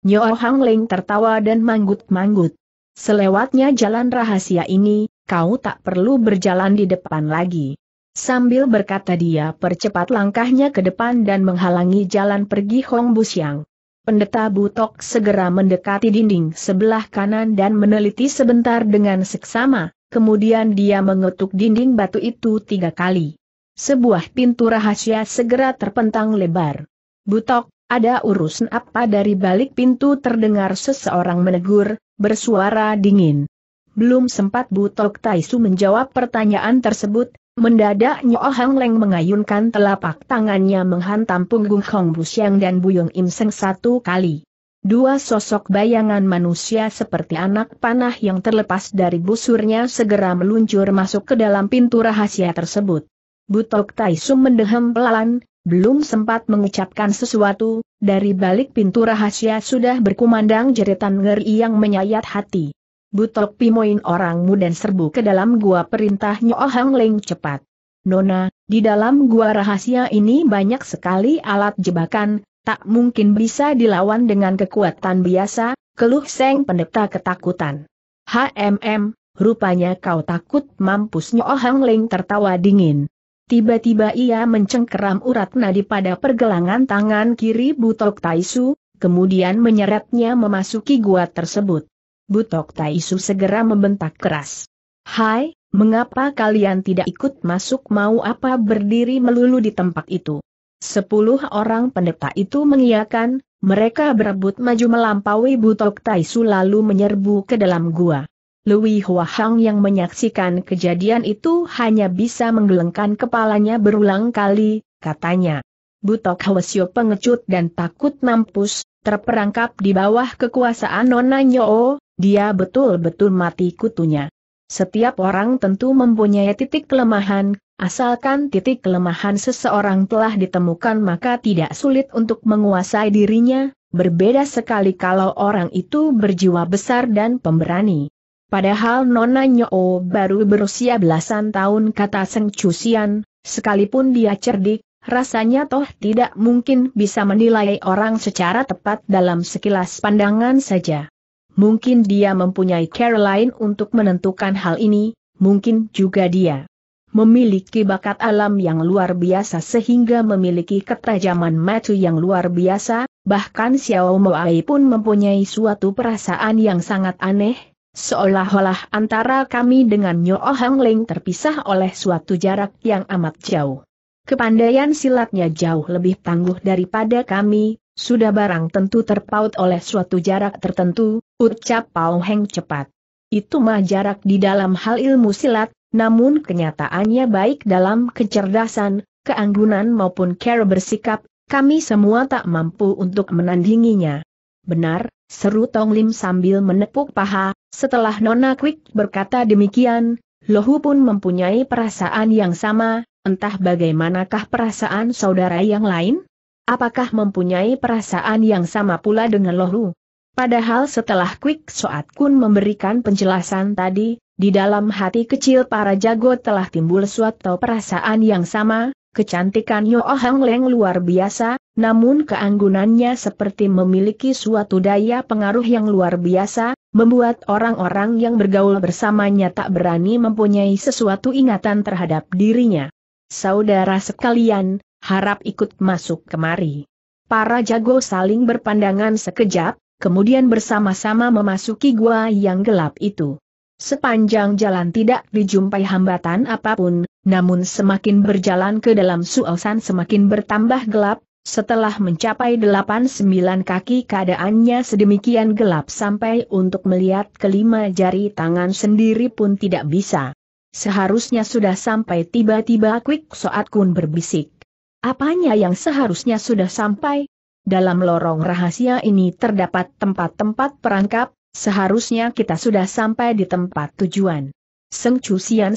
Nyo Hang Ling tertawa dan manggut-manggut. Selewatnya jalan rahasia ini, kau tak perlu berjalan di depan lagi. Sambil berkata dia percepat langkahnya ke depan dan menghalangi jalan pergi Hong Busiang. Pendeta Butok segera mendekati dinding sebelah kanan dan meneliti sebentar dengan seksama, kemudian dia mengetuk dinding batu itu tiga kali. Sebuah pintu rahasia segera terpentang lebar. Butok, ada urusan apa dari balik pintu terdengar seseorang menegur, bersuara dingin. Belum sempat Butok Taisu menjawab pertanyaan tersebut, Mendadak Nyo Hang Leng mengayunkan telapak tangannya menghantam punggung Hong Busiang dan Buyong Im Seng satu kali. Dua sosok bayangan manusia seperti anak panah yang terlepas dari busurnya segera meluncur masuk ke dalam pintu rahasia tersebut. Butok Taisum mendehem pelan, belum sempat mengucapkan sesuatu, dari balik pintu rahasia sudah berkumandang jeritan ngeri yang menyayat hati. Butok Pimoin orangmu dan serbu ke dalam gua perintah Nyo Hang Leng cepat. Nona, di dalam gua rahasia ini banyak sekali alat jebakan, tak mungkin bisa dilawan dengan kekuatan biasa, keluh Seng Pendeta ketakutan. HMM, rupanya kau takut mampus Nyo Hang Leng tertawa dingin. Tiba-tiba ia mencengkeram urat nadi pada pergelangan tangan kiri Butok Taisu, kemudian menyeretnya memasuki gua tersebut. Butok Taisu segera membentak keras. Hai, mengapa kalian tidak ikut masuk mau apa berdiri melulu di tempat itu? Sepuluh orang pendeta itu mengiakan, mereka berebut maju melampaui Butok Taisu lalu menyerbu ke dalam gua. Lui Hua Hang yang menyaksikan kejadian itu hanya bisa menggelengkan kepalanya berulang kali, katanya. Butok Hwasyo pengecut dan takut mampus, terperangkap di bawah kekuasaan Nona Nyo, dia betul-betul mati kutunya. Setiap orang tentu mempunyai titik kelemahan, asalkan titik kelemahan seseorang telah ditemukan maka tidak sulit untuk menguasai dirinya, berbeda sekali kalau orang itu berjiwa besar dan pemberani. Padahal Nona Nyo baru berusia belasan tahun kata Seng Cusian, sekalipun dia cerdik, Rasanya toh tidak mungkin bisa menilai orang secara tepat dalam sekilas pandangan saja. Mungkin dia mempunyai Caroline untuk menentukan hal ini, mungkin juga dia memiliki bakat alam yang luar biasa sehingga memiliki ketajaman mata yang luar biasa, bahkan Xiao Moai pun mempunyai suatu perasaan yang sangat aneh, seolah-olah antara kami dengan Nyo Ohang Ling terpisah oleh suatu jarak yang amat jauh. Kepandaian silatnya jauh lebih tangguh daripada kami, sudah barang tentu terpaut oleh suatu jarak tertentu, ucap Pao Heng cepat. Itu mah jarak di dalam hal ilmu silat, namun kenyataannya baik dalam kecerdasan, keanggunan maupun cara bersikap, kami semua tak mampu untuk menandinginya. Benar, seru Tong Lim sambil menepuk paha, setelah Nona Quick berkata demikian, Lohu pun mempunyai perasaan yang sama, Entah bagaimanakah perasaan saudara yang lain? Apakah mempunyai perasaan yang sama pula dengan Lohu? Padahal setelah Quick Soat Kun memberikan penjelasan tadi, di dalam hati kecil para jago telah timbul suatu perasaan yang sama, kecantikan Yo Hang Leng luar biasa, namun keanggunannya seperti memiliki suatu daya pengaruh yang luar biasa, membuat orang-orang yang bergaul bersamanya tak berani mempunyai sesuatu ingatan terhadap dirinya. Saudara sekalian, harap ikut masuk kemari. Para jago saling berpandangan sekejap, kemudian bersama-sama memasuki gua yang gelap itu. Sepanjang jalan tidak dijumpai hambatan apapun, namun semakin berjalan ke dalam suosan semakin bertambah gelap, setelah mencapai 8-9 kaki keadaannya sedemikian gelap sampai untuk melihat kelima jari tangan sendiri pun tidak bisa. Seharusnya sudah sampai tiba-tiba Kwik Soat Kun berbisik. Apanya yang seharusnya sudah sampai? Dalam lorong rahasia ini terdapat tempat-tempat perangkap, seharusnya kita sudah sampai di tempat tujuan. Seng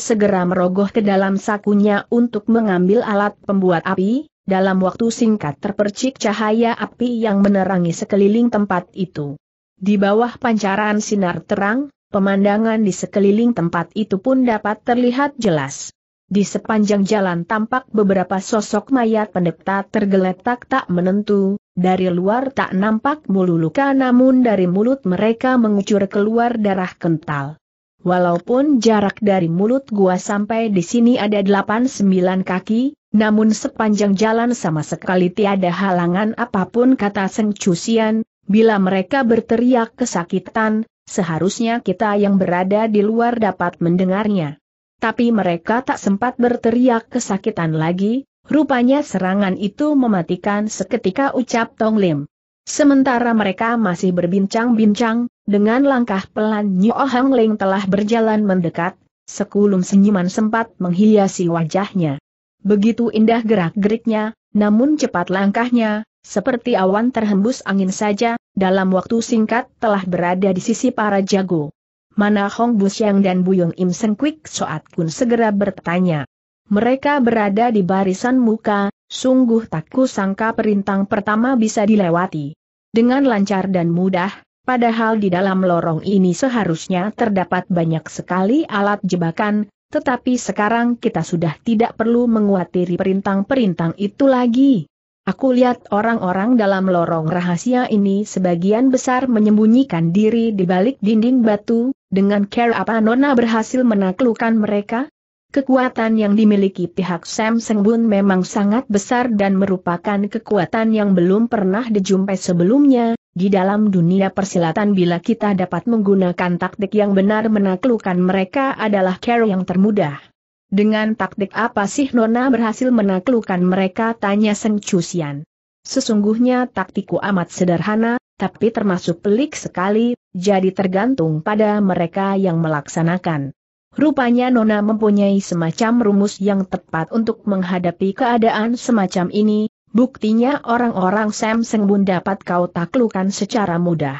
segera merogoh ke dalam sakunya untuk mengambil alat pembuat api, dalam waktu singkat terpercik cahaya api yang menerangi sekeliling tempat itu. Di bawah pancaran sinar terang, Pemandangan di sekeliling tempat itu pun dapat terlihat jelas. Di sepanjang jalan tampak beberapa sosok mayat pendeta tergeletak tak menentu, dari luar tak nampak mulu luka namun dari mulut mereka mengucur keluar darah kental. Walaupun jarak dari mulut gua sampai di sini ada 8-9 kaki, namun sepanjang jalan sama sekali tiada halangan apapun kata Seng Cusian, bila mereka berteriak kesakitan, Seharusnya kita yang berada di luar dapat mendengarnya. Tapi mereka tak sempat berteriak kesakitan lagi, rupanya serangan itu mematikan seketika ucap Tong Lim. Sementara mereka masih berbincang-bincang, dengan langkah pelan Nyo Hang Ling telah berjalan mendekat, sekulum senyuman sempat menghiasi wajahnya. Begitu indah gerak-geriknya, namun cepat langkahnya, seperti awan terhembus angin saja, dalam waktu singkat telah berada di sisi para jago. Mana Hong Busyang dan Buyung Im Seng Kwik Soat Kun segera bertanya. Mereka berada di barisan muka, sungguh tak sangka perintang pertama bisa dilewati. Dengan lancar dan mudah, padahal di dalam lorong ini seharusnya terdapat banyak sekali alat jebakan, tetapi sekarang kita sudah tidak perlu menguatiri perintang-perintang itu lagi. Aku lihat orang-orang dalam lorong rahasia ini sebagian besar menyembunyikan diri di balik dinding batu, dengan care apa Nona berhasil menaklukkan mereka? Kekuatan yang dimiliki pihak Sam Sengbun memang sangat besar dan merupakan kekuatan yang belum pernah dijumpai sebelumnya, di dalam dunia persilatan bila kita dapat menggunakan taktik yang benar menaklukkan mereka adalah care yang termudah. Dengan taktik apa sih Nona berhasil menaklukkan mereka tanya Seng Chusian. Sesungguhnya taktiku amat sederhana, tapi termasuk pelik sekali, jadi tergantung pada mereka yang melaksanakan. Rupanya Nona mempunyai semacam rumus yang tepat untuk menghadapi keadaan semacam ini, buktinya orang-orang Seng Bun dapat kau taklukan secara mudah.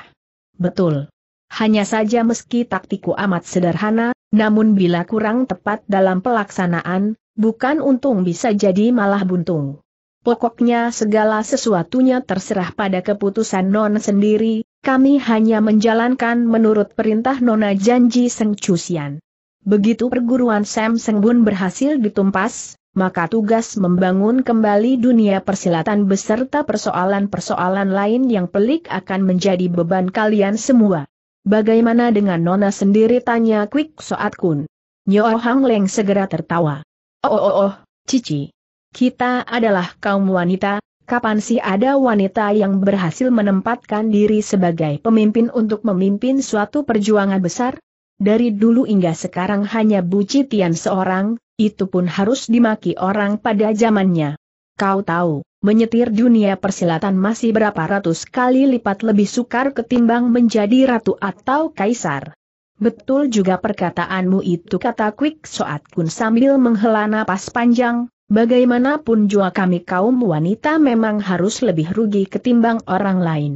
Betul. Hanya saja meski taktiku amat sederhana, namun bila kurang tepat dalam pelaksanaan, bukan untung bisa jadi malah buntung. Pokoknya segala sesuatunya terserah pada keputusan non sendiri, kami hanya menjalankan menurut perintah nona janji Seng Cusian. Begitu perguruan Sam Seng Bun berhasil ditumpas, maka tugas membangun kembali dunia persilatan beserta persoalan-persoalan lain yang pelik akan menjadi beban kalian semua. Bagaimana dengan Nona sendiri tanya Quick Soat Kun. Nyo Hang Leng segera tertawa. Oh, oh oh oh, Cici. Kita adalah kaum wanita, kapan sih ada wanita yang berhasil menempatkan diri sebagai pemimpin untuk memimpin suatu perjuangan besar? Dari dulu hingga sekarang hanya Bu Citian seorang, itu pun harus dimaki orang pada zamannya. Kau tahu, Menyetir dunia persilatan masih berapa ratus kali lipat lebih sukar ketimbang menjadi ratu atau kaisar. Betul juga perkataanmu itu kata Quick Soat Kun sambil menghela napas panjang, bagaimanapun jua kami kaum wanita memang harus lebih rugi ketimbang orang lain.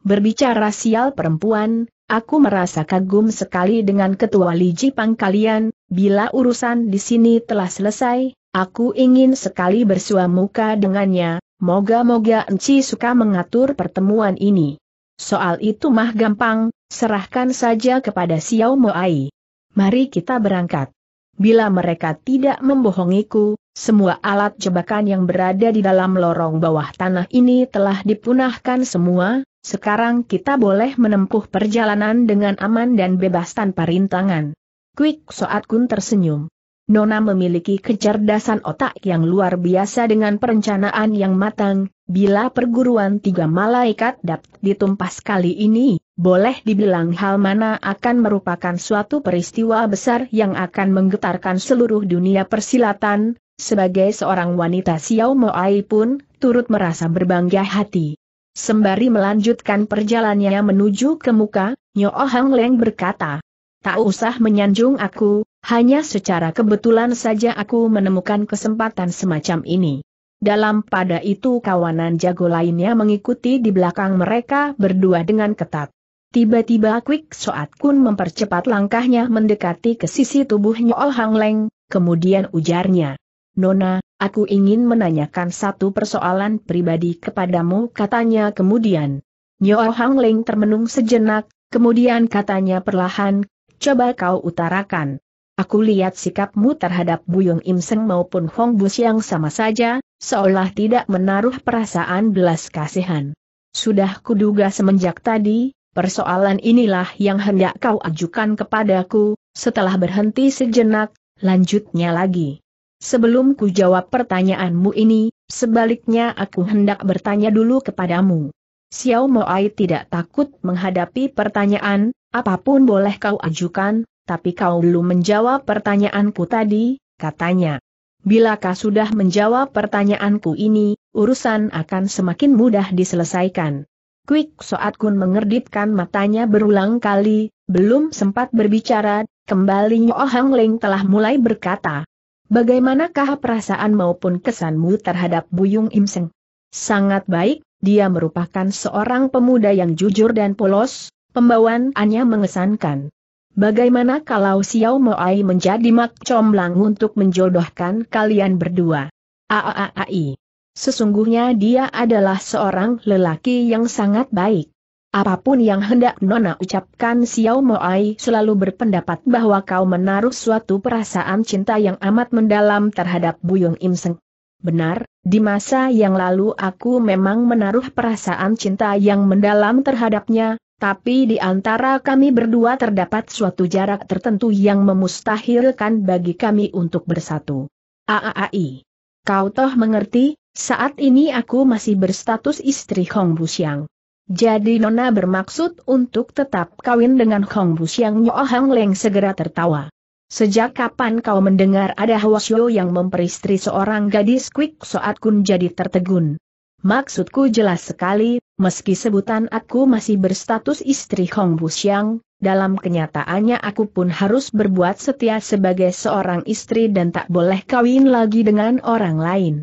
Berbicara sial perempuan, Aku merasa kagum sekali dengan ketua Liji Pang kalian, bila urusan di sini telah selesai, Aku ingin sekali bersua muka dengannya, moga-moga Enci suka mengatur pertemuan ini. Soal itu mah gampang, serahkan saja kepada Xiao Moai. Mari kita berangkat. Bila mereka tidak membohongiku, semua alat jebakan yang berada di dalam lorong bawah tanah ini telah dipunahkan semua, sekarang kita boleh menempuh perjalanan dengan aman dan bebas tanpa rintangan. Quick Soat Kun tersenyum. Nona memiliki kecerdasan otak yang luar biasa dengan perencanaan yang matang, bila perguruan tiga malaikat dapat ditumpas kali ini, boleh dibilang hal mana akan merupakan suatu peristiwa besar yang akan menggetarkan seluruh dunia persilatan, sebagai seorang wanita Xiao Moai pun, turut merasa berbangga hati. Sembari melanjutkan perjalanannya menuju ke muka, Nyo Hang Leng berkata, Tak usah menyanjung aku, hanya secara kebetulan saja aku menemukan kesempatan semacam ini. Dalam pada itu kawanan jago lainnya mengikuti di belakang mereka berdua dengan ketat. Tiba-tiba Quick Soat Kun mempercepat langkahnya mendekati ke sisi tubuh Ol Hang Leng, kemudian ujarnya. Nona, aku ingin menanyakan satu persoalan pribadi kepadamu katanya kemudian. Nyo Hang Leng termenung sejenak, kemudian katanya perlahan, coba kau utarakan. Aku lihat sikapmu terhadap Buyung Im Seng maupun Hong Bus yang sama saja, seolah tidak menaruh perasaan belas kasihan. Sudah kuduga semenjak tadi, persoalan inilah yang hendak kau ajukan kepadaku, setelah berhenti sejenak, lanjutnya lagi. Sebelum ku jawab pertanyaanmu ini, sebaliknya aku hendak bertanya dulu kepadamu. Xiao Moai tidak takut menghadapi pertanyaan, apapun boleh kau ajukan, tapi kau belum menjawab pertanyaanku tadi, katanya. Bilakah sudah menjawab pertanyaanku ini, urusan akan semakin mudah diselesaikan. Quick saat Kun mengerdipkan matanya berulang kali, belum sempat berbicara, kembali Nyo Hang Leng telah mulai berkata. Bagaimanakah perasaan maupun kesanmu terhadap Buyung Im Seng? Sangat baik, dia merupakan seorang pemuda yang jujur dan polos, pembawaannya mengesankan. Bagaimana kalau Xiao Moai menjadi mak comblang untuk menjodohkan kalian berdua? Aaai. Sesungguhnya dia adalah seorang lelaki yang sangat baik. Apapun yang hendak Nona ucapkan Xiao Moai selalu berpendapat bahwa kau menaruh suatu perasaan cinta yang amat mendalam terhadap Buyung Im Seng. Benar, di masa yang lalu aku memang menaruh perasaan cinta yang mendalam terhadapnya, tapi di antara kami berdua terdapat suatu jarak tertentu yang memustahilkan bagi kami untuk bersatu. Aaai. Kau toh mengerti, saat ini aku masih berstatus istri Hong Busiang. Jadi Nona bermaksud untuk tetap kawin dengan Hong Busiang? Nyo Hang Leng segera tertawa. Sejak kapan kau mendengar ada Hwasyo yang memperistri seorang gadis Kwik Soat Kun jadi tertegun? Maksudku jelas sekali, meski sebutan aku masih berstatus istri Hong Busyang, dalam kenyataannya aku pun harus berbuat setia sebagai seorang istri dan tak boleh kawin lagi dengan orang lain.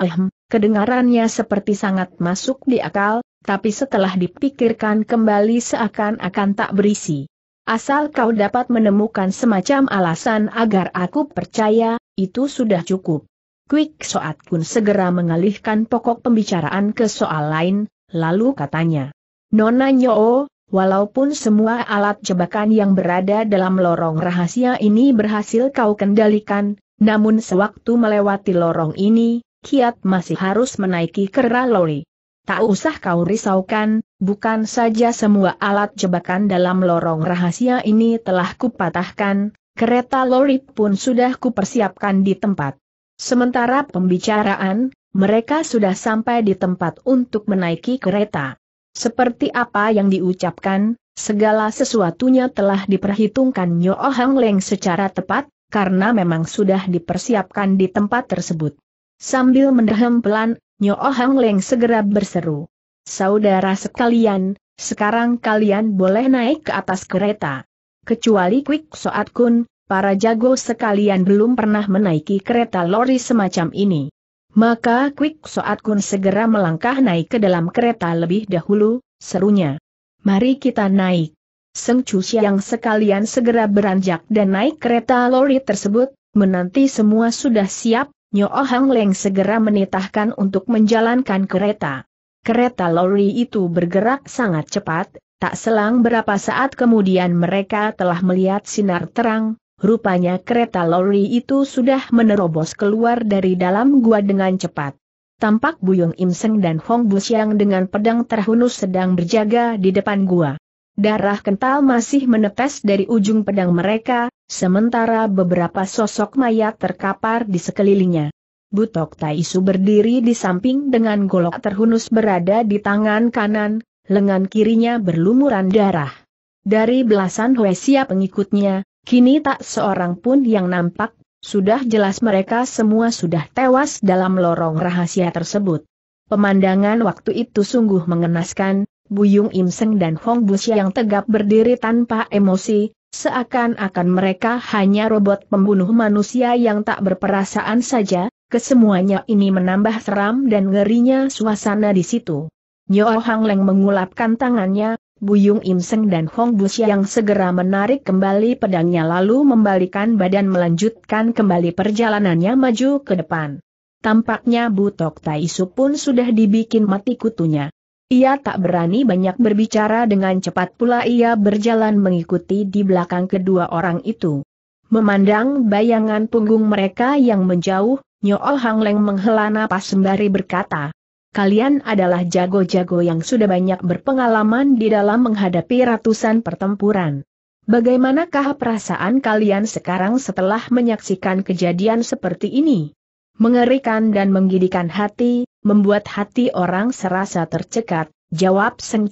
Ehm, kedengarannya seperti sangat masuk di akal, tapi setelah dipikirkan kembali seakan-akan tak berisi. Asal kau dapat menemukan semacam alasan agar aku percaya, itu sudah cukup. Quick Soat Kun segera mengalihkan pokok pembicaraan ke soal lain, lalu katanya. Nona Nyo, walaupun semua alat jebakan yang berada dalam lorong rahasia ini berhasil kau kendalikan, namun sewaktu melewati lorong ini, Kiat masih harus menaiki kera lori. Tak usah kau risaukan, bukan saja semua alat jebakan dalam lorong rahasia ini telah kupatahkan, kereta lori pun sudah kupersiapkan di tempat. Sementara pembicaraan, mereka sudah sampai di tempat untuk menaiki kereta. Seperti apa yang diucapkan, segala sesuatunya telah diperhitungkan Nyo Hang Leng secara tepat, karena memang sudah dipersiapkan di tempat tersebut. Sambil mendehem pelan, Nyo Hang Leng segera berseru. Saudara sekalian, sekarang kalian boleh naik ke atas kereta. Kecuali Quick Soat Kun, para jago sekalian belum pernah menaiki kereta lori semacam ini. Maka Quick Soat Kun segera melangkah naik ke dalam kereta lebih dahulu, serunya. Mari kita naik. Seng Chu yang sekalian segera beranjak dan naik kereta lori tersebut, menanti semua sudah siap, Nyo Hang Leng segera menitahkan untuk menjalankan kereta. Kereta lori itu bergerak sangat cepat, Tak selang berapa saat kemudian mereka telah melihat sinar terang, Rupanya kereta lori itu sudah menerobos keluar dari dalam gua dengan cepat. Tampak Buyung Im dan Hong yang dengan pedang terhunus sedang berjaga di depan gua. Darah kental masih menetes dari ujung pedang mereka, sementara beberapa sosok mayat terkapar di sekelilingnya. Butok Taisu berdiri di samping dengan golok terhunus berada di tangan kanan, lengan kirinya berlumuran darah. Dari belasan Huesia pengikutnya, Kini tak seorang pun yang nampak, sudah jelas mereka semua sudah tewas dalam lorong rahasia tersebut. Pemandangan waktu itu sungguh mengenaskan, Buyung Im Seng dan Hong Busia yang tegap berdiri tanpa emosi, seakan-akan mereka hanya robot pembunuh manusia yang tak berperasaan saja, kesemuanya ini menambah seram dan ngerinya suasana di situ. Nyo Hang Leng mengulapkan tangannya, Buyung Im Seng dan Hong Bu yang segera menarik kembali pedangnya lalu membalikan badan melanjutkan kembali perjalanannya maju ke depan. Tampaknya Butok Taisu pun sudah dibikin mati kutunya. Ia tak berani banyak berbicara dengan cepat pula ia berjalan mengikuti di belakang kedua orang itu. Memandang bayangan punggung mereka yang menjauh, Oh Hang Leng menghela napas sembari berkata, kalian adalah jago-jago yang sudah banyak berpengalaman di dalam menghadapi ratusan pertempuran. Bagaimanakah perasaan kalian sekarang setelah menyaksikan kejadian seperti ini? Mengerikan dan menggidikan hati, membuat hati orang serasa tercekat, jawab Seng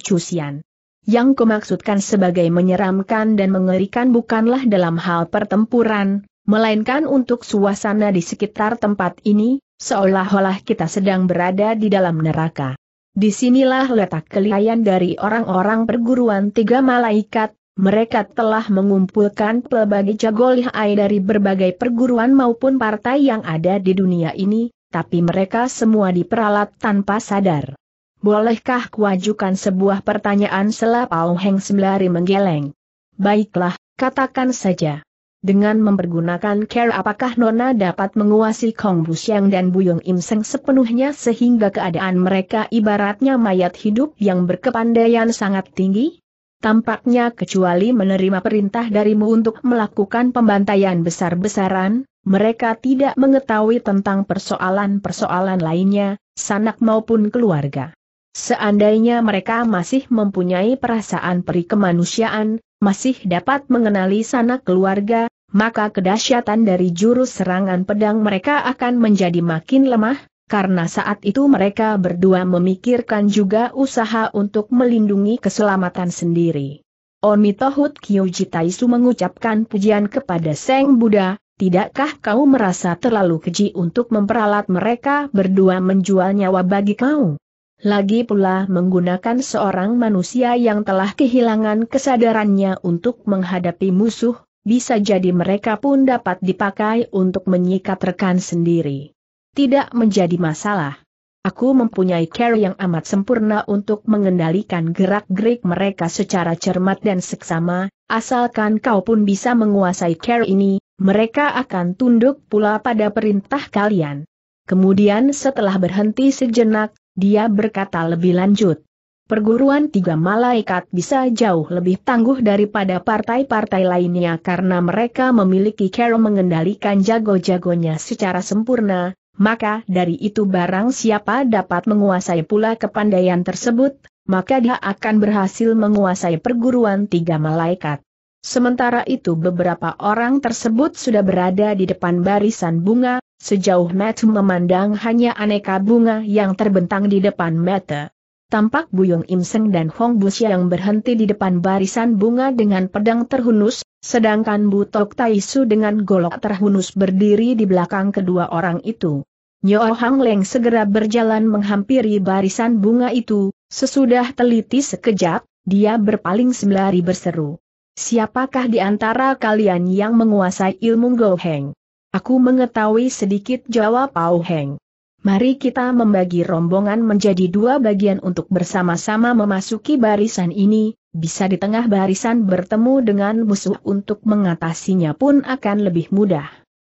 Yang kumaksudkan sebagai menyeramkan dan mengerikan bukanlah dalam hal pertempuran, melainkan untuk suasana di sekitar tempat ini, Seolah-olah kita sedang berada di dalam neraka. Disinilah letak kelihayan dari orang-orang perguruan tiga malaikat, mereka telah mengumpulkan pelbagai jago lihai dari berbagai perguruan maupun partai yang ada di dunia ini, tapi mereka semua diperalat tanpa sadar. Bolehkah kuajukan sebuah pertanyaan selapau Heng sembari menggeleng? Baiklah, katakan saja. Dengan mempergunakan care apakah Nona dapat menguasai Kong Busyang dan Buyong Im Seng sepenuhnya sehingga keadaan mereka ibaratnya mayat hidup yang berkepandaian sangat tinggi? Tampaknya kecuali menerima perintah darimu untuk melakukan pembantaian besar-besaran, mereka tidak mengetahui tentang persoalan-persoalan lainnya, sanak maupun keluarga. Seandainya mereka masih mempunyai perasaan peri kemanusiaan, masih dapat mengenali sanak keluarga, maka kedahsyatan dari jurus serangan pedang mereka akan menjadi makin lemah, karena saat itu mereka berdua memikirkan juga usaha untuk melindungi keselamatan sendiri. Omitohut Kyoji Taisu mengucapkan pujian kepada Seng Buddha, tidakkah kau merasa terlalu keji untuk memperalat mereka berdua menjual nyawa bagi kau? lagi pula menggunakan seorang manusia yang telah kehilangan kesadarannya untuk menghadapi musuh, bisa jadi mereka pun dapat dipakai untuk menyikat rekan sendiri. Tidak menjadi masalah. Aku mempunyai care yang amat sempurna untuk mengendalikan gerak-gerik mereka secara cermat dan seksama, asalkan kau pun bisa menguasai care ini, mereka akan tunduk pula pada perintah kalian. Kemudian setelah berhenti sejenak, dia berkata lebih lanjut. Perguruan tiga malaikat bisa jauh lebih tangguh daripada partai-partai lainnya karena mereka memiliki cara mengendalikan jago-jagonya secara sempurna, maka dari itu barang siapa dapat menguasai pula kepandaian tersebut, maka dia akan berhasil menguasai perguruan tiga malaikat. Sementara itu beberapa orang tersebut sudah berada di depan barisan bunga, Sejauh Metu memandang hanya aneka bunga yang terbentang di depan mata. Tampak Buyung Im Seng dan Hong Bus yang berhenti di depan barisan bunga dengan pedang terhunus, sedangkan Bu Tai Su dengan golok terhunus berdiri di belakang kedua orang itu. Nyo Hang Leng segera berjalan menghampiri barisan bunga itu, sesudah teliti sekejap, dia berpaling sembari berseru. Siapakah di antara kalian yang menguasai ilmu Goheng? Aku mengetahui sedikit jawab Pau Heng. Mari kita membagi rombongan menjadi dua bagian untuk bersama-sama memasuki barisan ini, bisa di tengah barisan bertemu dengan musuh untuk mengatasinya pun akan lebih mudah.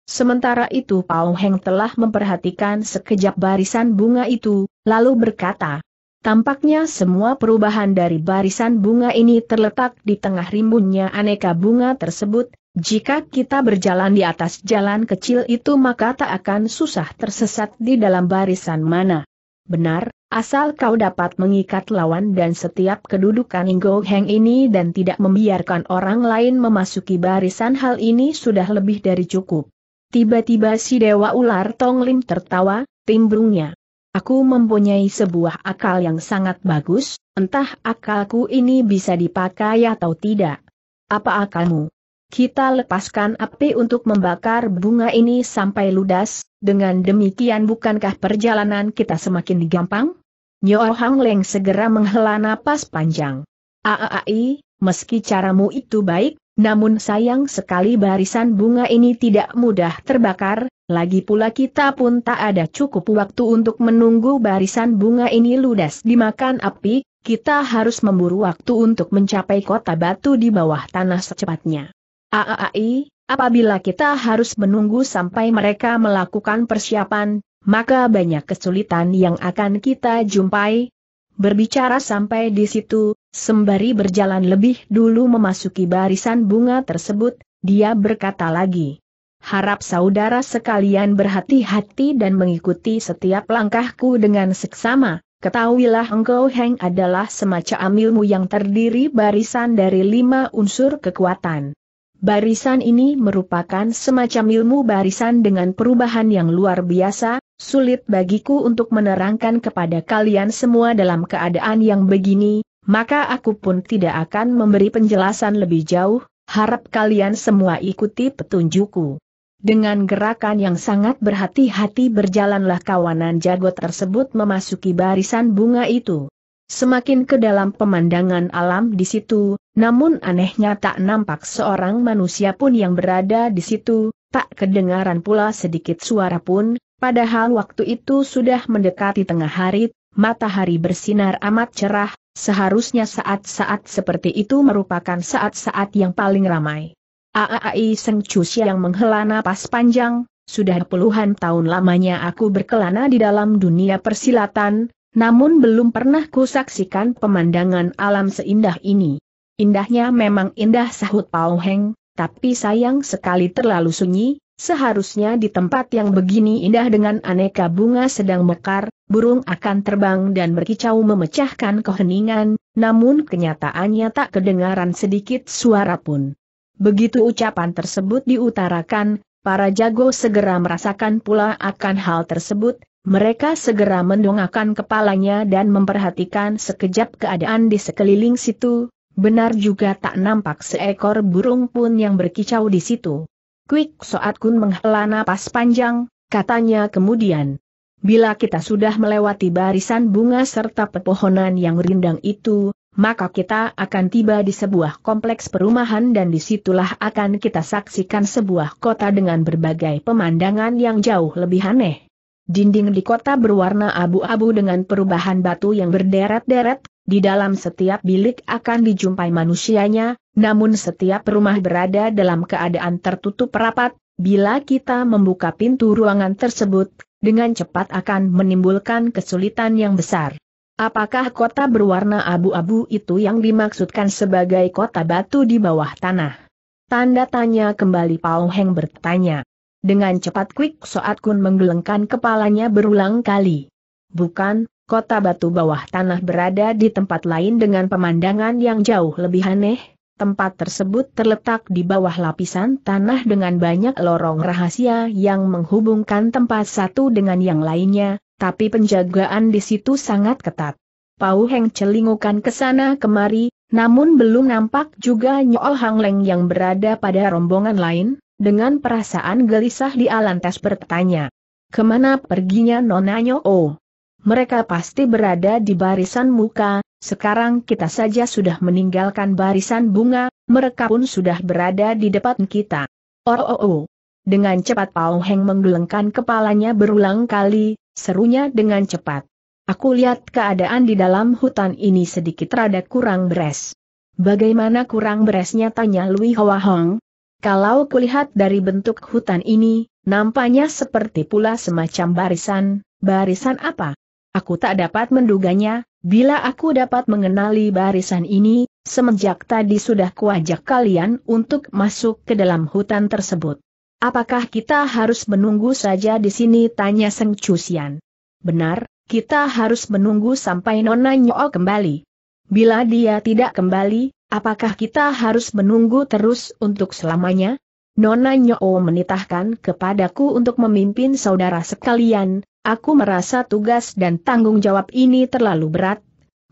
Sementara itu Pau Heng telah memperhatikan sekejap barisan bunga itu, lalu berkata, Tampaknya semua perubahan dari barisan bunga ini terletak di tengah rimbunnya aneka bunga tersebut, jika kita berjalan di atas jalan kecil itu maka tak akan susah tersesat di dalam barisan mana. Benar, asal kau dapat mengikat lawan dan setiap kedudukan Inggo Heng ini dan tidak membiarkan orang lain memasuki barisan hal ini sudah lebih dari cukup. Tiba-tiba si Dewa Ular Tong Lim tertawa, timbrungnya. Aku mempunyai sebuah akal yang sangat bagus, entah akalku ini bisa dipakai atau tidak. Apa akalmu? kita lepaskan api untuk membakar bunga ini sampai ludas, dengan demikian bukankah perjalanan kita semakin digampang? Nyo Hang Leng segera menghela napas panjang. Aai, meski caramu itu baik, namun sayang sekali barisan bunga ini tidak mudah terbakar, lagi pula kita pun tak ada cukup waktu untuk menunggu barisan bunga ini ludas dimakan api, kita harus memburu waktu untuk mencapai kota batu di bawah tanah secepatnya. AAI, apabila kita harus menunggu sampai mereka melakukan persiapan, maka banyak kesulitan yang akan kita jumpai. Berbicara sampai di situ, sembari berjalan lebih dulu memasuki barisan bunga tersebut, dia berkata lagi. Harap saudara sekalian berhati-hati dan mengikuti setiap langkahku dengan seksama. Ketahuilah engkau Heng adalah semacam ilmu yang terdiri barisan dari lima unsur kekuatan. Barisan ini merupakan semacam ilmu barisan dengan perubahan yang luar biasa, sulit bagiku untuk menerangkan kepada kalian semua dalam keadaan yang begini, maka aku pun tidak akan memberi penjelasan lebih jauh, harap kalian semua ikuti petunjukku. Dengan gerakan yang sangat berhati-hati berjalanlah kawanan jago tersebut memasuki barisan bunga itu. Semakin ke dalam pemandangan alam di situ, namun anehnya tak nampak seorang manusia pun yang berada di situ, tak kedengaran pula sedikit suara pun, padahal waktu itu sudah mendekati tengah hari, matahari bersinar amat cerah, seharusnya saat-saat seperti itu merupakan saat-saat yang paling ramai. Aai Seng yang menghela napas panjang, sudah puluhan tahun lamanya aku berkelana di dalam dunia persilatan, namun belum pernah kusaksikan pemandangan alam seindah ini. Indahnya memang indah sahut Pao Heng, tapi sayang sekali terlalu sunyi, seharusnya di tempat yang begini indah dengan aneka bunga sedang mekar, burung akan terbang dan berkicau memecahkan keheningan, namun kenyataannya tak kedengaran sedikit suara pun. Begitu ucapan tersebut diutarakan, para jago segera merasakan pula akan hal tersebut, mereka segera mendongakkan kepalanya dan memperhatikan sekejap keadaan di sekeliling situ, benar juga tak nampak seekor burung pun yang berkicau di situ. Quick Soat Kun menghela napas panjang, katanya kemudian. Bila kita sudah melewati barisan bunga serta pepohonan yang rindang itu, maka kita akan tiba di sebuah kompleks perumahan dan disitulah akan kita saksikan sebuah kota dengan berbagai pemandangan yang jauh lebih aneh. Dinding di kota berwarna abu-abu dengan perubahan batu yang berderet-deret, di dalam setiap bilik akan dijumpai manusianya, namun setiap rumah berada dalam keadaan tertutup rapat, bila kita membuka pintu ruangan tersebut, dengan cepat akan menimbulkan kesulitan yang besar. Apakah kota berwarna abu-abu itu yang dimaksudkan sebagai kota batu di bawah tanah? Tanda tanya kembali Pao Heng bertanya. Dengan cepat Quick Soat Kun menggelengkan kepalanya berulang kali. Bukan, kota batu bawah tanah berada di tempat lain dengan pemandangan yang jauh lebih aneh. Tempat tersebut terletak di bawah lapisan tanah dengan banyak lorong rahasia yang menghubungkan tempat satu dengan yang lainnya, tapi penjagaan di situ sangat ketat. Pau Heng celingukan ke sana kemari, namun belum nampak juga Nyol Hang Leng yang berada pada rombongan lain, dengan perasaan gelisah di lantas bertanya. Kemana perginya Nona Nyo? Oh, mereka pasti berada di barisan muka, sekarang kita saja sudah meninggalkan barisan bunga, mereka pun sudah berada di depan kita. Oh oh oh. Dengan cepat Pao Heng menggelengkan kepalanya berulang kali, serunya dengan cepat. Aku lihat keadaan di dalam hutan ini sedikit rada kurang beres. Bagaimana kurang beresnya tanya Lui Hoa Hong? Kalau kulihat dari bentuk hutan ini, nampaknya seperti pula semacam barisan, barisan apa? Aku tak dapat menduganya, bila aku dapat mengenali barisan ini, semenjak tadi sudah kuajak kalian untuk masuk ke dalam hutan tersebut. Apakah kita harus menunggu saja di sini? Tanya Seng Cusian. Benar, kita harus menunggu sampai Nona Nyo kembali. Bila dia tidak kembali, Apakah kita harus menunggu terus untuk selamanya? Nona Nyoo menitahkan kepadaku untuk memimpin saudara sekalian, aku merasa tugas dan tanggung jawab ini terlalu berat,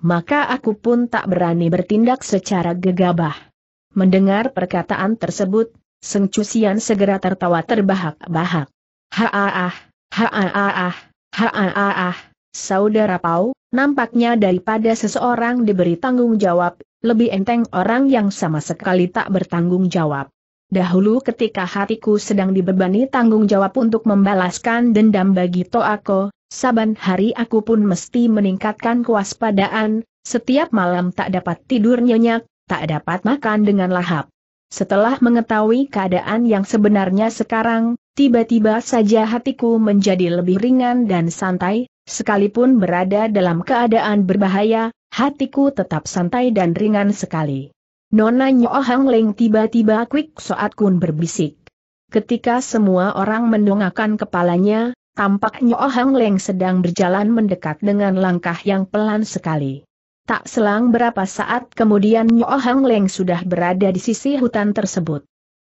maka aku pun tak berani bertindak secara gegabah. Mendengar perkataan tersebut, Seng Cusian segera tertawa terbahak-bahak. ha-ah-ah, ha-ah-ah, saudara Pau, nampaknya daripada seseorang diberi tanggung jawab lebih enteng orang yang sama sekali tak bertanggung jawab. Dahulu ketika hatiku sedang dibebani tanggung jawab untuk membalaskan dendam bagi Toako, saban hari aku pun mesti meningkatkan kewaspadaan, setiap malam tak dapat tidur nyenyak, tak dapat makan dengan lahap. Setelah mengetahui keadaan yang sebenarnya sekarang, tiba-tiba saja hatiku menjadi lebih ringan dan santai, sekalipun berada dalam keadaan berbahaya, Hatiku tetap santai dan ringan sekali. Nona Nyohang Leng tiba-tiba quick Soat Kun berbisik. Ketika semua orang mendongakkan kepalanya, tampak Nyohang Leng sedang berjalan mendekat dengan langkah yang pelan sekali. Tak selang berapa saat kemudian Nyohang Leng sudah berada di sisi hutan tersebut.